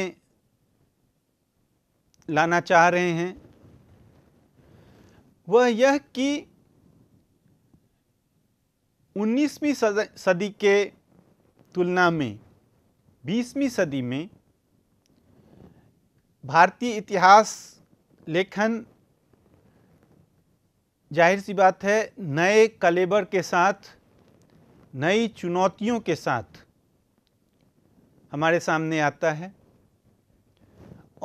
लाना चाह रहे हैं वह यह कि 19वीं सदी के तुलना में 20वीं सदी में भारतीय इतिहास लेखन जाहिर सी बात है नए कलेबर के साथ नई चुनौतियों के साथ हमारे सामने आता है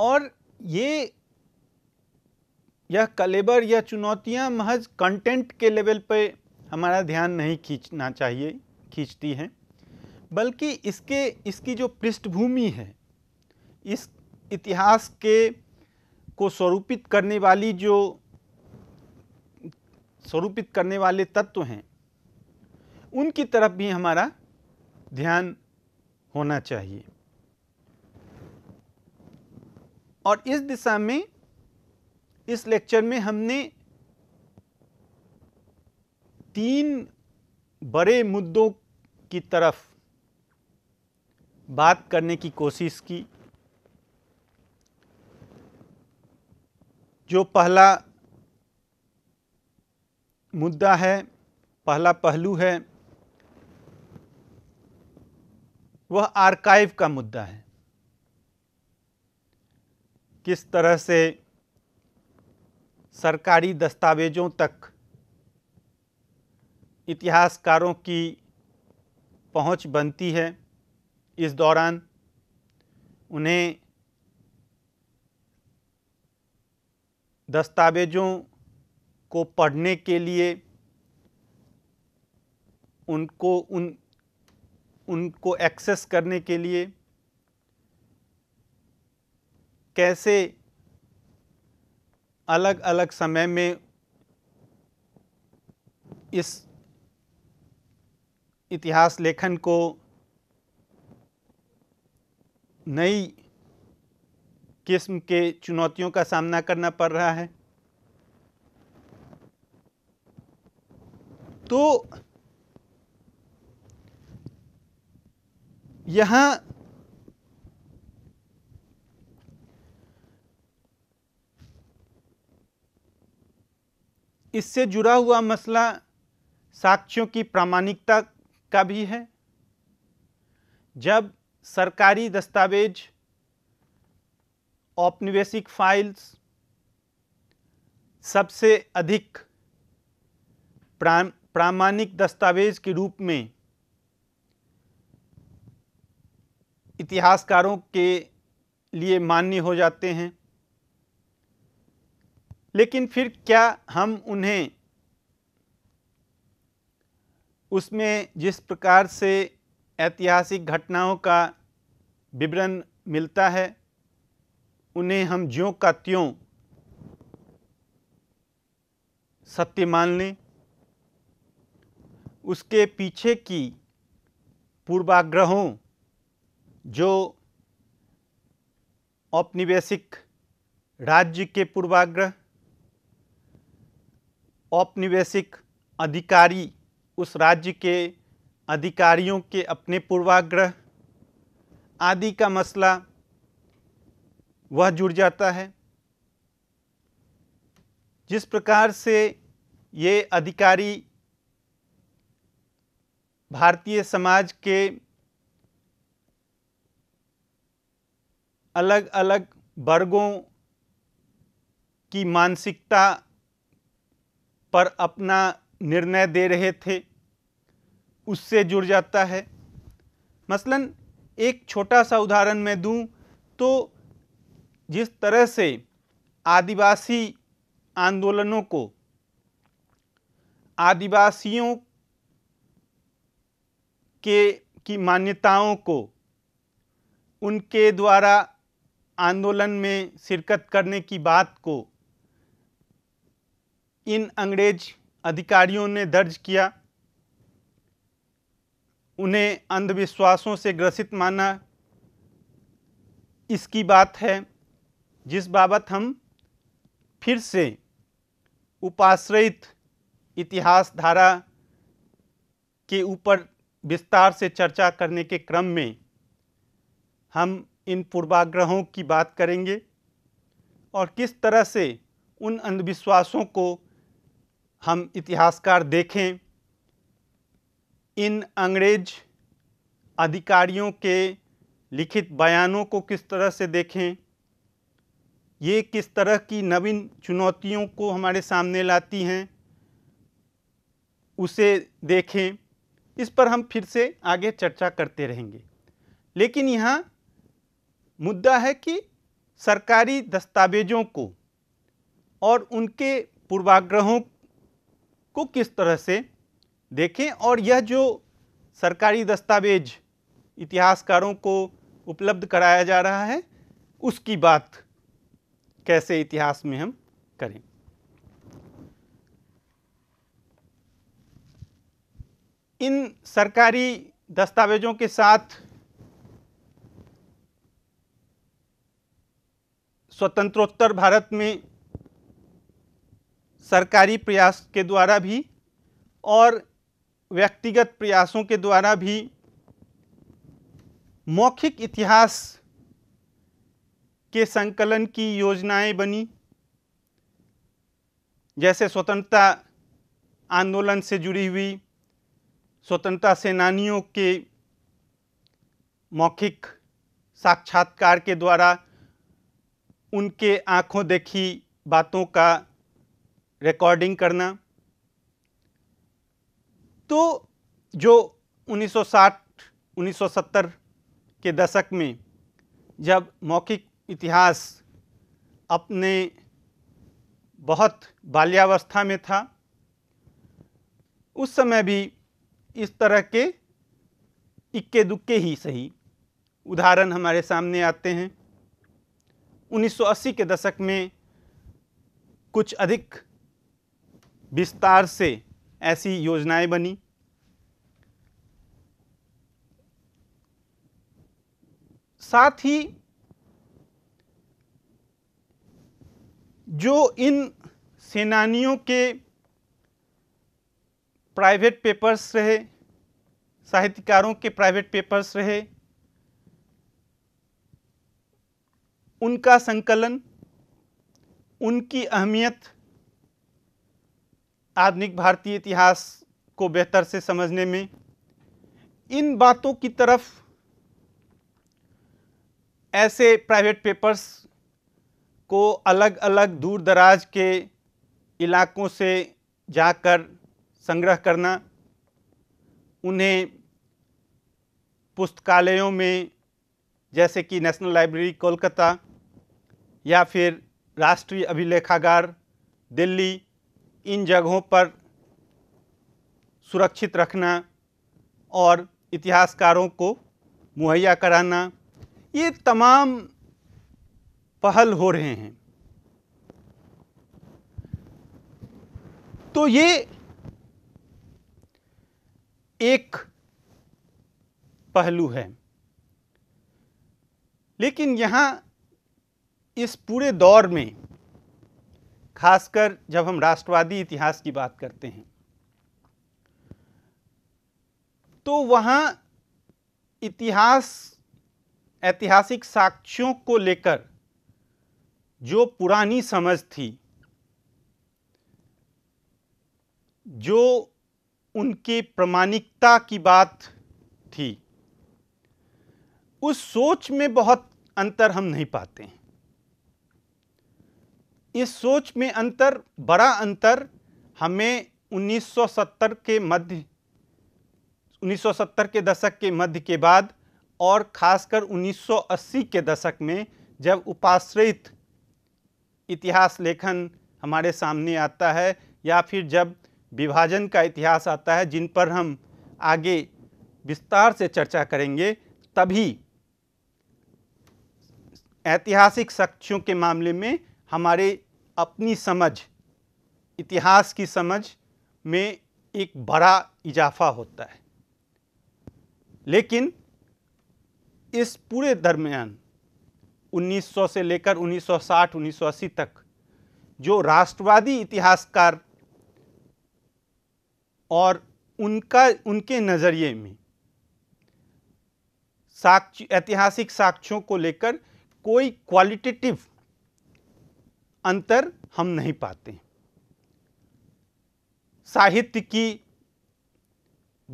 और ये यह कलेबर या चुनौतियाँ महज कंटेंट के लेवल पे हमारा ध्यान नहीं खींचना चाहिए खींचती हैं बल्कि इसके इसकी जो पृष्ठभूमि है इस इतिहास के को स्वरूपित करने वाली जो स्वरूपित करने वाले तत्व हैं उनकी तरफ भी हमारा ध्यान होना चाहिए और इस दिशा में इस लेक्चर में हमने तीन बड़े मुद्दों की तरफ बात करने की कोशिश की जो पहला मुद्दा है पहला पहलू है वह आर्काइव का मुद्दा है किस तरह से सरकारी दस्तावेजों तक इतिहासकारों की पहुंच बनती है इस दौरान उन्हें दस्तावेजों को पढ़ने के लिए उनको उन उनको एक्सेस करने के लिए कैसे अलग अलग समय में इस इतिहास लेखन को नई किस्म के चुनौतियों का सामना करना पड़ रहा है तो यहां इससे जुड़ा हुआ मसला साक्ष्यों की प्रामाणिकता का भी है जब सरकारी दस्तावेज औपनिवेशिक फाइल्स सबसे अधिक प्रामाणिक दस्तावेज के रूप में इतिहासकारों के लिए मान्य हो जाते हैं लेकिन फिर क्या हम उन्हें उसमें जिस प्रकार से ऐतिहासिक घटनाओं का विवरण मिलता है उन्हें हम ज्यों का त्यों सत्य मान लें उसके पीछे की पूर्वाग्रहों जो औपनिवेशिक राज्य के पूर्वाग्रह औपनिवेशिक अधिकारी उस राज्य के अधिकारियों के अपने पूर्वाग्रह आदि का मसला वह जुड़ जाता है जिस प्रकार से ये अधिकारी भारतीय समाज के अलग अलग वर्गों की मानसिकता पर अपना निर्णय दे रहे थे उससे जुड़ जाता है मसलन एक छोटा सा उदाहरण मैं दूं तो जिस तरह से आदिवासी आंदोलनों को आदिवासियों के की मान्यताओं को उनके द्वारा आंदोलन में शिरकत करने की बात को इन अंग्रेज अधिकारियों ने दर्ज किया उन्हें अंधविश्वासों से ग्रसित माना इसकी बात है जिस बाबत हम फिर से उपाश्रयित इतिहास धारा के ऊपर विस्तार से चर्चा करने के क्रम में हम इन पूर्वाग्रहों की बात करेंगे और किस तरह से उन अंधविश्वासों को हम इतिहासकार देखें इन अंग्रेज अधिकारियों के लिखित बयानों को किस तरह से देखें ये किस तरह की नवीन चुनौतियों को हमारे सामने लाती हैं उसे देखें इस पर हम फिर से आगे चर्चा करते रहेंगे लेकिन यहाँ मुद्दा है कि सरकारी दस्तावेजों को और उनके पूर्वाग्रहों को किस तरह से देखें और यह जो सरकारी दस्तावेज इतिहासकारों को उपलब्ध कराया जा रहा है उसकी बात कैसे इतिहास में हम करें इन सरकारी दस्तावेजों के साथ स्वतंत्रोत्तर भारत में सरकारी प्रयास के द्वारा भी और व्यक्तिगत प्रयासों के द्वारा भी मौखिक इतिहास के संकलन की योजनाएं बनी जैसे स्वतंत्रता आंदोलन से जुड़ी हुई स्वतंत्रता सेनानियों के मौखिक साक्षात्कार के द्वारा उनके आँखों देखी बातों का रिकॉर्डिंग करना तो जो 1960 1970 के दशक में जब मौखिक इतिहास अपने बहुत बाल्यावस्था में था उस समय भी इस तरह के इक्के दुक्के ही सही उदाहरण हमारे सामने आते हैं 1980 के दशक में कुछ अधिक विस्तार से ऐसी योजनाएं बनी साथ ही जो इन सेनानियों के प्राइवेट पेपर्स रहे साहित्यकारों के प्राइवेट पेपर्स रहे उनका संकलन उनकी अहमियत आधुनिक भारतीय इतिहास को बेहतर से समझने में इन बातों की तरफ ऐसे प्राइवेट पेपर्स को अलग अलग दूर दराज के इलाकों से जाकर संग्रह करना उन्हें पुस्तकालयों में जैसे कि नेशनल लाइब्रेरी कोलकाता या फिर राष्ट्रीय अभिलेखागार दिल्ली इन जगहों पर सुरक्षित रखना और इतिहासकारों को मुहैया कराना ये तमाम पहल हो रहे हैं तो ये एक पहलू है लेकिन यहाँ इस पूरे दौर में खासकर जब हम राष्ट्रवादी इतिहास की बात करते हैं तो वहाँ इतिहास ऐतिहासिक साक्ष्यों को लेकर जो पुरानी समझ थी जो उनके प्रमाणिकता की बात थी उस सोच में बहुत अंतर हम नहीं पाते हैं इस सोच में अंतर बड़ा अंतर हमें 1970 के मध्य 1970 के दशक के मध्य के बाद और खासकर 1980 के दशक में जब उपाश्रित इतिहास लेखन हमारे सामने आता है या फिर जब विभाजन का इतिहास आता है जिन पर हम आगे विस्तार से चर्चा करेंगे तभी ऐतिहासिक शक्तियों के मामले में हमारे अपनी समझ इतिहास की समझ में एक बड़ा इजाफा होता है लेकिन इस पूरे दरमियान 1900 से लेकर 1960 1980 तक जो राष्ट्रवादी इतिहासकार और उनका उनके नज़रिए में साक्ष ऐतिहासिक साक्ष्यों को लेकर कोई क्वालिटेटिव अंतर हम नहीं पाते साहित्य की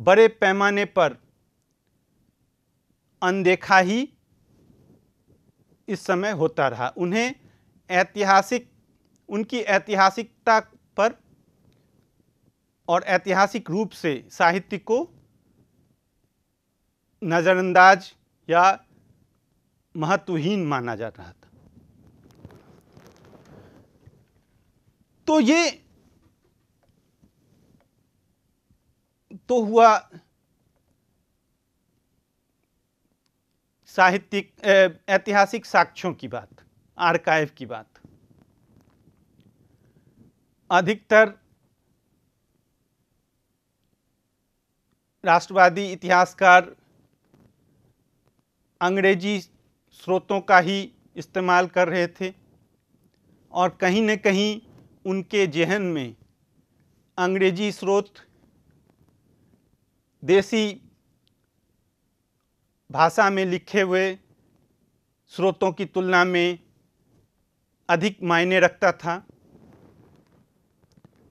बड़े पैमाने पर अनदेखा ही इस समय होता रहा उन्हें ऐतिहासिक उनकी ऐतिहासिकता पर और ऐतिहासिक रूप से साहित्य को नज़रअंदाज या महत्वहीन माना जा रहा था तो ये तो हुआ साहित्यिक ऐतिहासिक साक्ष्यों की बात आर्काइव की बात अधिकतर राष्ट्रवादी इतिहासकार अंग्रेजी स्रोतों का ही इस्तेमाल कर रहे थे और कहीं न कहीं उनके जहन में अंग्रेजी स्रोत देसी भाषा में लिखे हुए स्रोतों की तुलना में अधिक मायने रखता था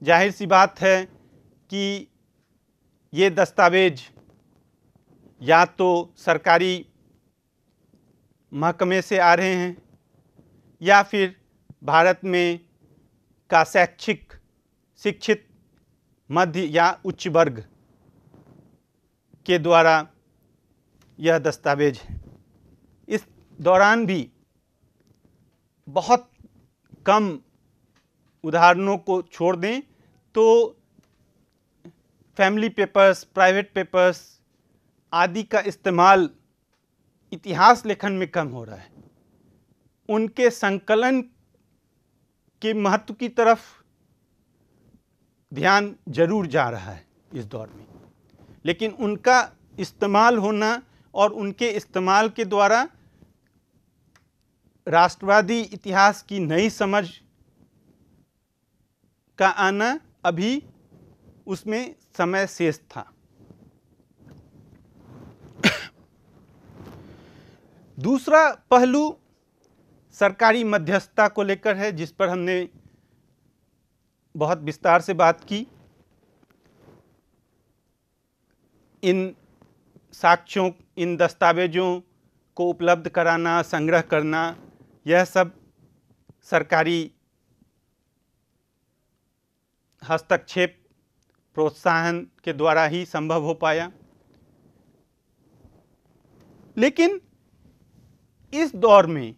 जाहिर सी बात है कि ये दस्तावेज या तो सरकारी महकमे से आ रहे हैं या फिर भारत में का शैक्षिक शिक्षित मध्य या उच्च वर्ग के द्वारा यह दस्तावेज है इस दौरान भी बहुत कम उदाहरणों को छोड़ दें तो फैमिली पेपर्स प्राइवेट पेपर्स आदि का इस्तेमाल इतिहास लेखन में कम हो रहा है उनके संकलन के महत्व की तरफ ध्यान जरूर जा रहा है इस दौर में लेकिन उनका इस्तेमाल होना और उनके इस्तेमाल के द्वारा राष्ट्रवादी इतिहास की नई समझ का आना अभी उसमें समय शेष था दूसरा पहलू सरकारी मध्यस्थता को लेकर है जिस पर हमने बहुत विस्तार से बात की इन साक्ष्यों इन दस्तावेजों को उपलब्ध कराना संग्रह करना यह सब सरकारी हस्तक्षेप प्रोत्साहन के द्वारा ही संभव हो पाया लेकिन इस दौर में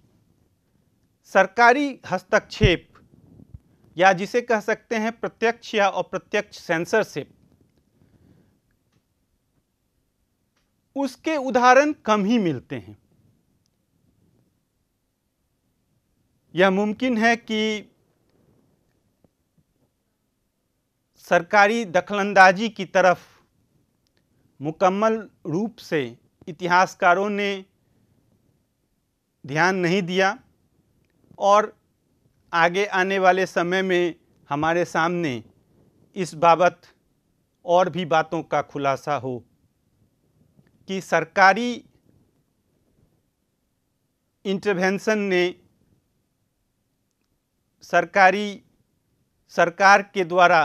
सरकारी हस्तक्षेप या जिसे कह सकते हैं प्रत्यक्ष या अप्रत्यक्ष सेंसरशिप उसके उदाहरण कम ही मिलते हैं यह मुमकिन है कि सरकारी दखलंदाजी की तरफ मुकम्मल रूप से इतिहासकारों ने ध्यान नहीं दिया और आगे आने वाले समय में हमारे सामने इस बाबत और भी बातों का खुलासा हो कि सरकारी इंटरवेंशन ने सरकारी सरकार के द्वारा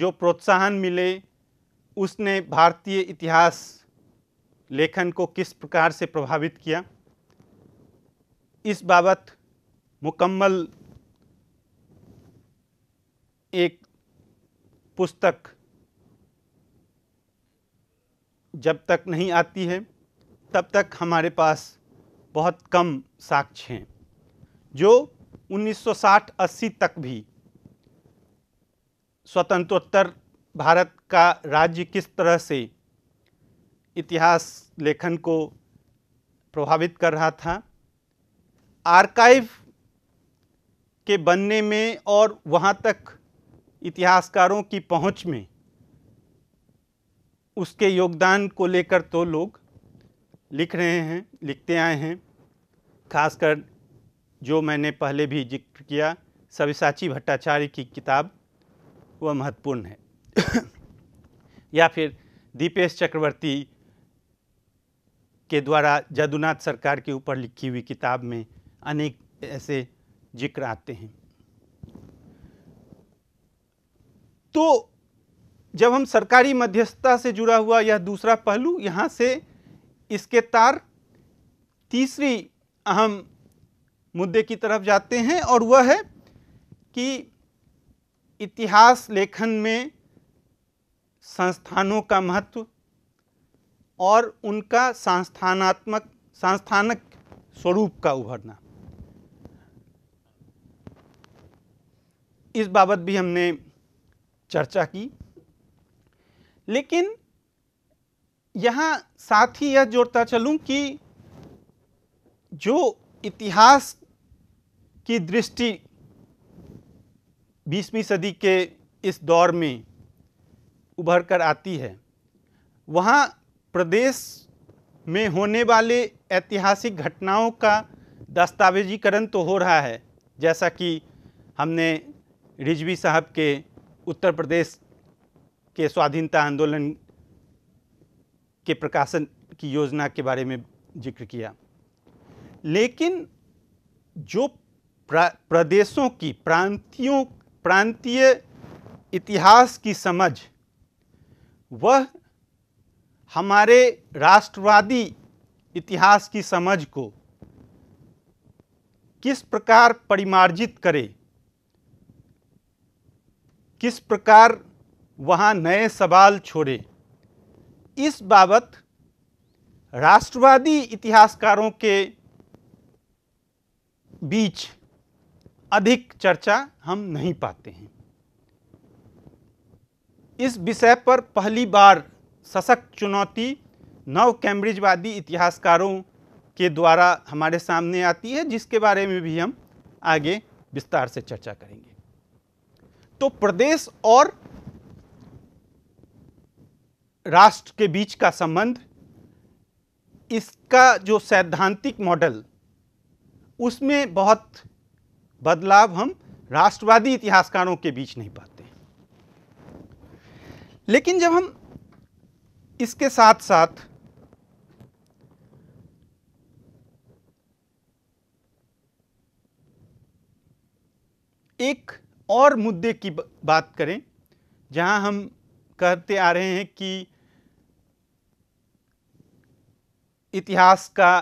जो प्रोत्साहन मिले उसने भारतीय इतिहास लेखन को किस प्रकार से प्रभावित किया इस बाबत मुकम्मल एक पुस्तक जब तक नहीं आती है तब तक हमारे पास बहुत कम साक्ष्य हैं जो 1960-80 तक भी स्वतंत्रोत्तर भारत का राज्य किस तरह से इतिहास लेखन को प्रभावित कर रहा था आर्काइव के बनने में और वहाँ तक इतिहासकारों की पहुँच में उसके योगदान को लेकर तो लोग लिख रहे हैं लिखते आए हैं खासकर जो मैंने पहले भी जिक्र किया सविसाची भट्टाचार्य की किताब वह महत्वपूर्ण है या फिर दीपेश चक्रवर्ती के द्वारा जादुनाथ सरकार के ऊपर लिखी हुई किताब में अनेक ऐसे जिक्र आते हैं तो जब हम सरकारी मध्यस्थता से जुड़ा हुआ यह दूसरा पहलू यहाँ से इसके तार तीसरी अहम मुद्दे की तरफ जाते हैं और वह है कि इतिहास लेखन में संस्थानों का महत्व और उनका संस्थानात्मक संस्थानक स्वरूप का उभरना इस बाबत भी हमने चर्चा की लेकिन यहाँ साथ ही यह जोड़ता चलूँ कि जो इतिहास की दृष्टि 20वीं सदी के इस दौर में उभर कर आती है वहाँ प्रदेश में होने वाले ऐतिहासिक घटनाओं का दस्तावेजीकरण तो हो रहा है जैसा कि हमने रिजवी साहब के उत्तर प्रदेश के स्वाधीनता आंदोलन के प्रकाशन की योजना के बारे में जिक्र किया लेकिन जो प्रदेशों की प्रांतियों प्रांतीय इतिहास की समझ वह हमारे राष्ट्रवादी इतिहास की समझ को किस प्रकार परिमार्जित करे किस प्रकार वहाँ नए सवाल छोड़े इस बाबत राष्ट्रवादी इतिहासकारों के बीच अधिक चर्चा हम नहीं पाते हैं इस विषय पर पहली बार सशक्त चुनौती नव कैम्ब्रिजवादी इतिहासकारों के द्वारा हमारे सामने आती है जिसके बारे में भी हम आगे विस्तार से चर्चा करेंगे तो प्रदेश और राष्ट्र के बीच का संबंध इसका जो सैद्धांतिक मॉडल उसमें बहुत बदलाव हम राष्ट्रवादी इतिहासकारों के बीच नहीं पाते लेकिन जब हम इसके साथ साथ एक और मुद्दे की बात करें जहां हम कहते आ रहे हैं कि इतिहास का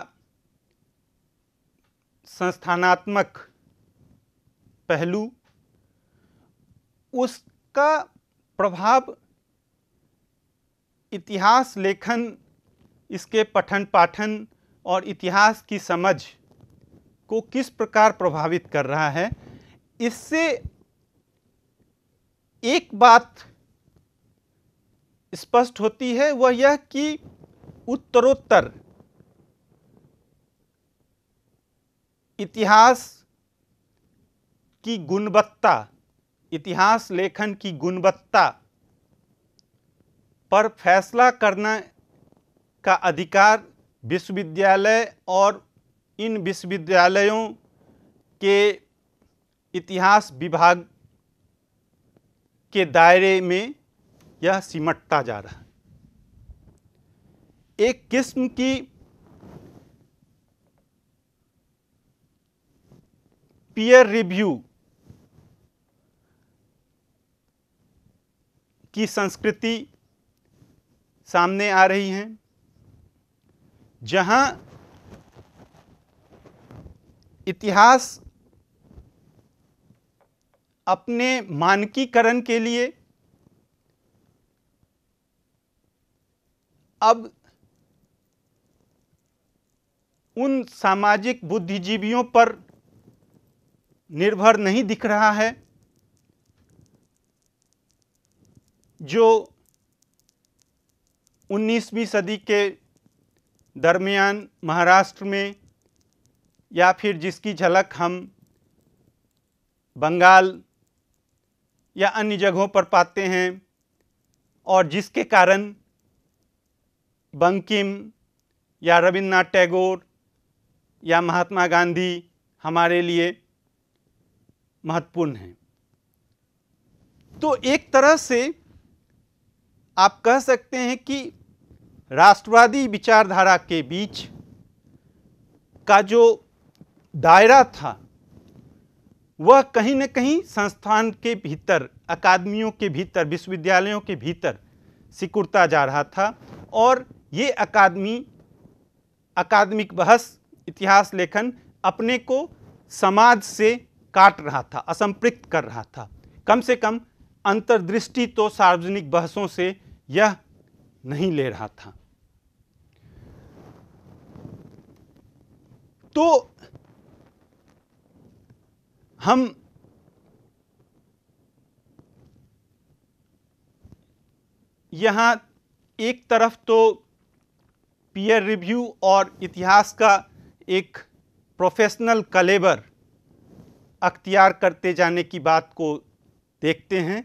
संस्थानात्मक पहलू उसका प्रभाव इतिहास लेखन इसके पठन पाठन और इतिहास की समझ को किस प्रकार प्रभावित कर रहा है इससे एक बात स्पष्ट होती है वह यह कि उत्तरोत्तर इतिहास की गुणवत्ता इतिहास लेखन की गुणवत्ता पर फैसला करने का अधिकार विश्वविद्यालय और इन विश्वविद्यालयों के इतिहास विभाग के दायरे में यह सिमटता जा रहा है एक किस्म की पीयर रिव्यू की संस्कृति सामने आ रही है जहां इतिहास अपने मानकीकरण के लिए अब उन सामाजिक बुद्धिजीवियों पर निर्भर नहीं दिख रहा है जो 19वीं सदी के दरमियान महाराष्ट्र में या फिर जिसकी झलक हम बंगाल या अन्य जगहों पर पाते हैं और जिसके कारण बंकिम या रविन्द्रनाथ टैगोर या महात्मा गांधी हमारे लिए महत्वपूर्ण हैं तो एक तरह से आप कह सकते हैं कि राष्ट्रवादी विचारधारा के बीच का जो दायरा था वह कहीं न कहीं संस्थान के भीतर अकादमियों के भीतर विश्वविद्यालयों के भीतर सिकुड़ता जा रहा था और ये अकादमी अकादमिक बहस इतिहास लेखन अपने को समाज से काट रहा था असंपृक्त कर रहा था कम से कम अंतर्दृष्टि तो सार्वजनिक बहसों से यह नहीं ले रहा था तो हम यहाँ एक तरफ तो पीयर रिव्यू और इतिहास का एक प्रोफेशनल कलेबर अख्तियार करते जाने की बात को देखते हैं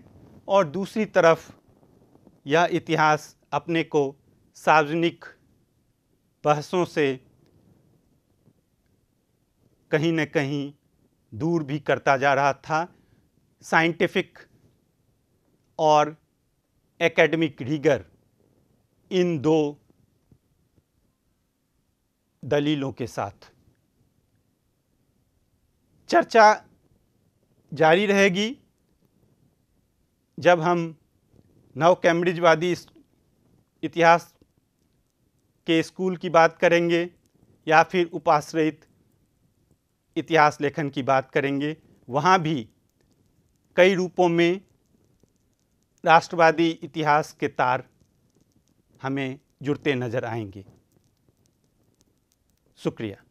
और दूसरी तरफ यह इतिहास अपने को सार्वजनिक बहसों से कहीं न कहीं दूर भी करता जा रहा था साइंटिफिक और एकेडमिक रीगर इन दो दलीलों के साथ चर्चा जारी रहेगी जब हम नव कैम्ब्रिजवादी इतिहास के स्कूल की बात करेंगे या फिर उपाश्रित इतिहास लेखन की बात करेंगे वहाँ भी कई रूपों में राष्ट्रवादी इतिहास के तार हमें जुड़ते नज़र आएंगे शुक्रिया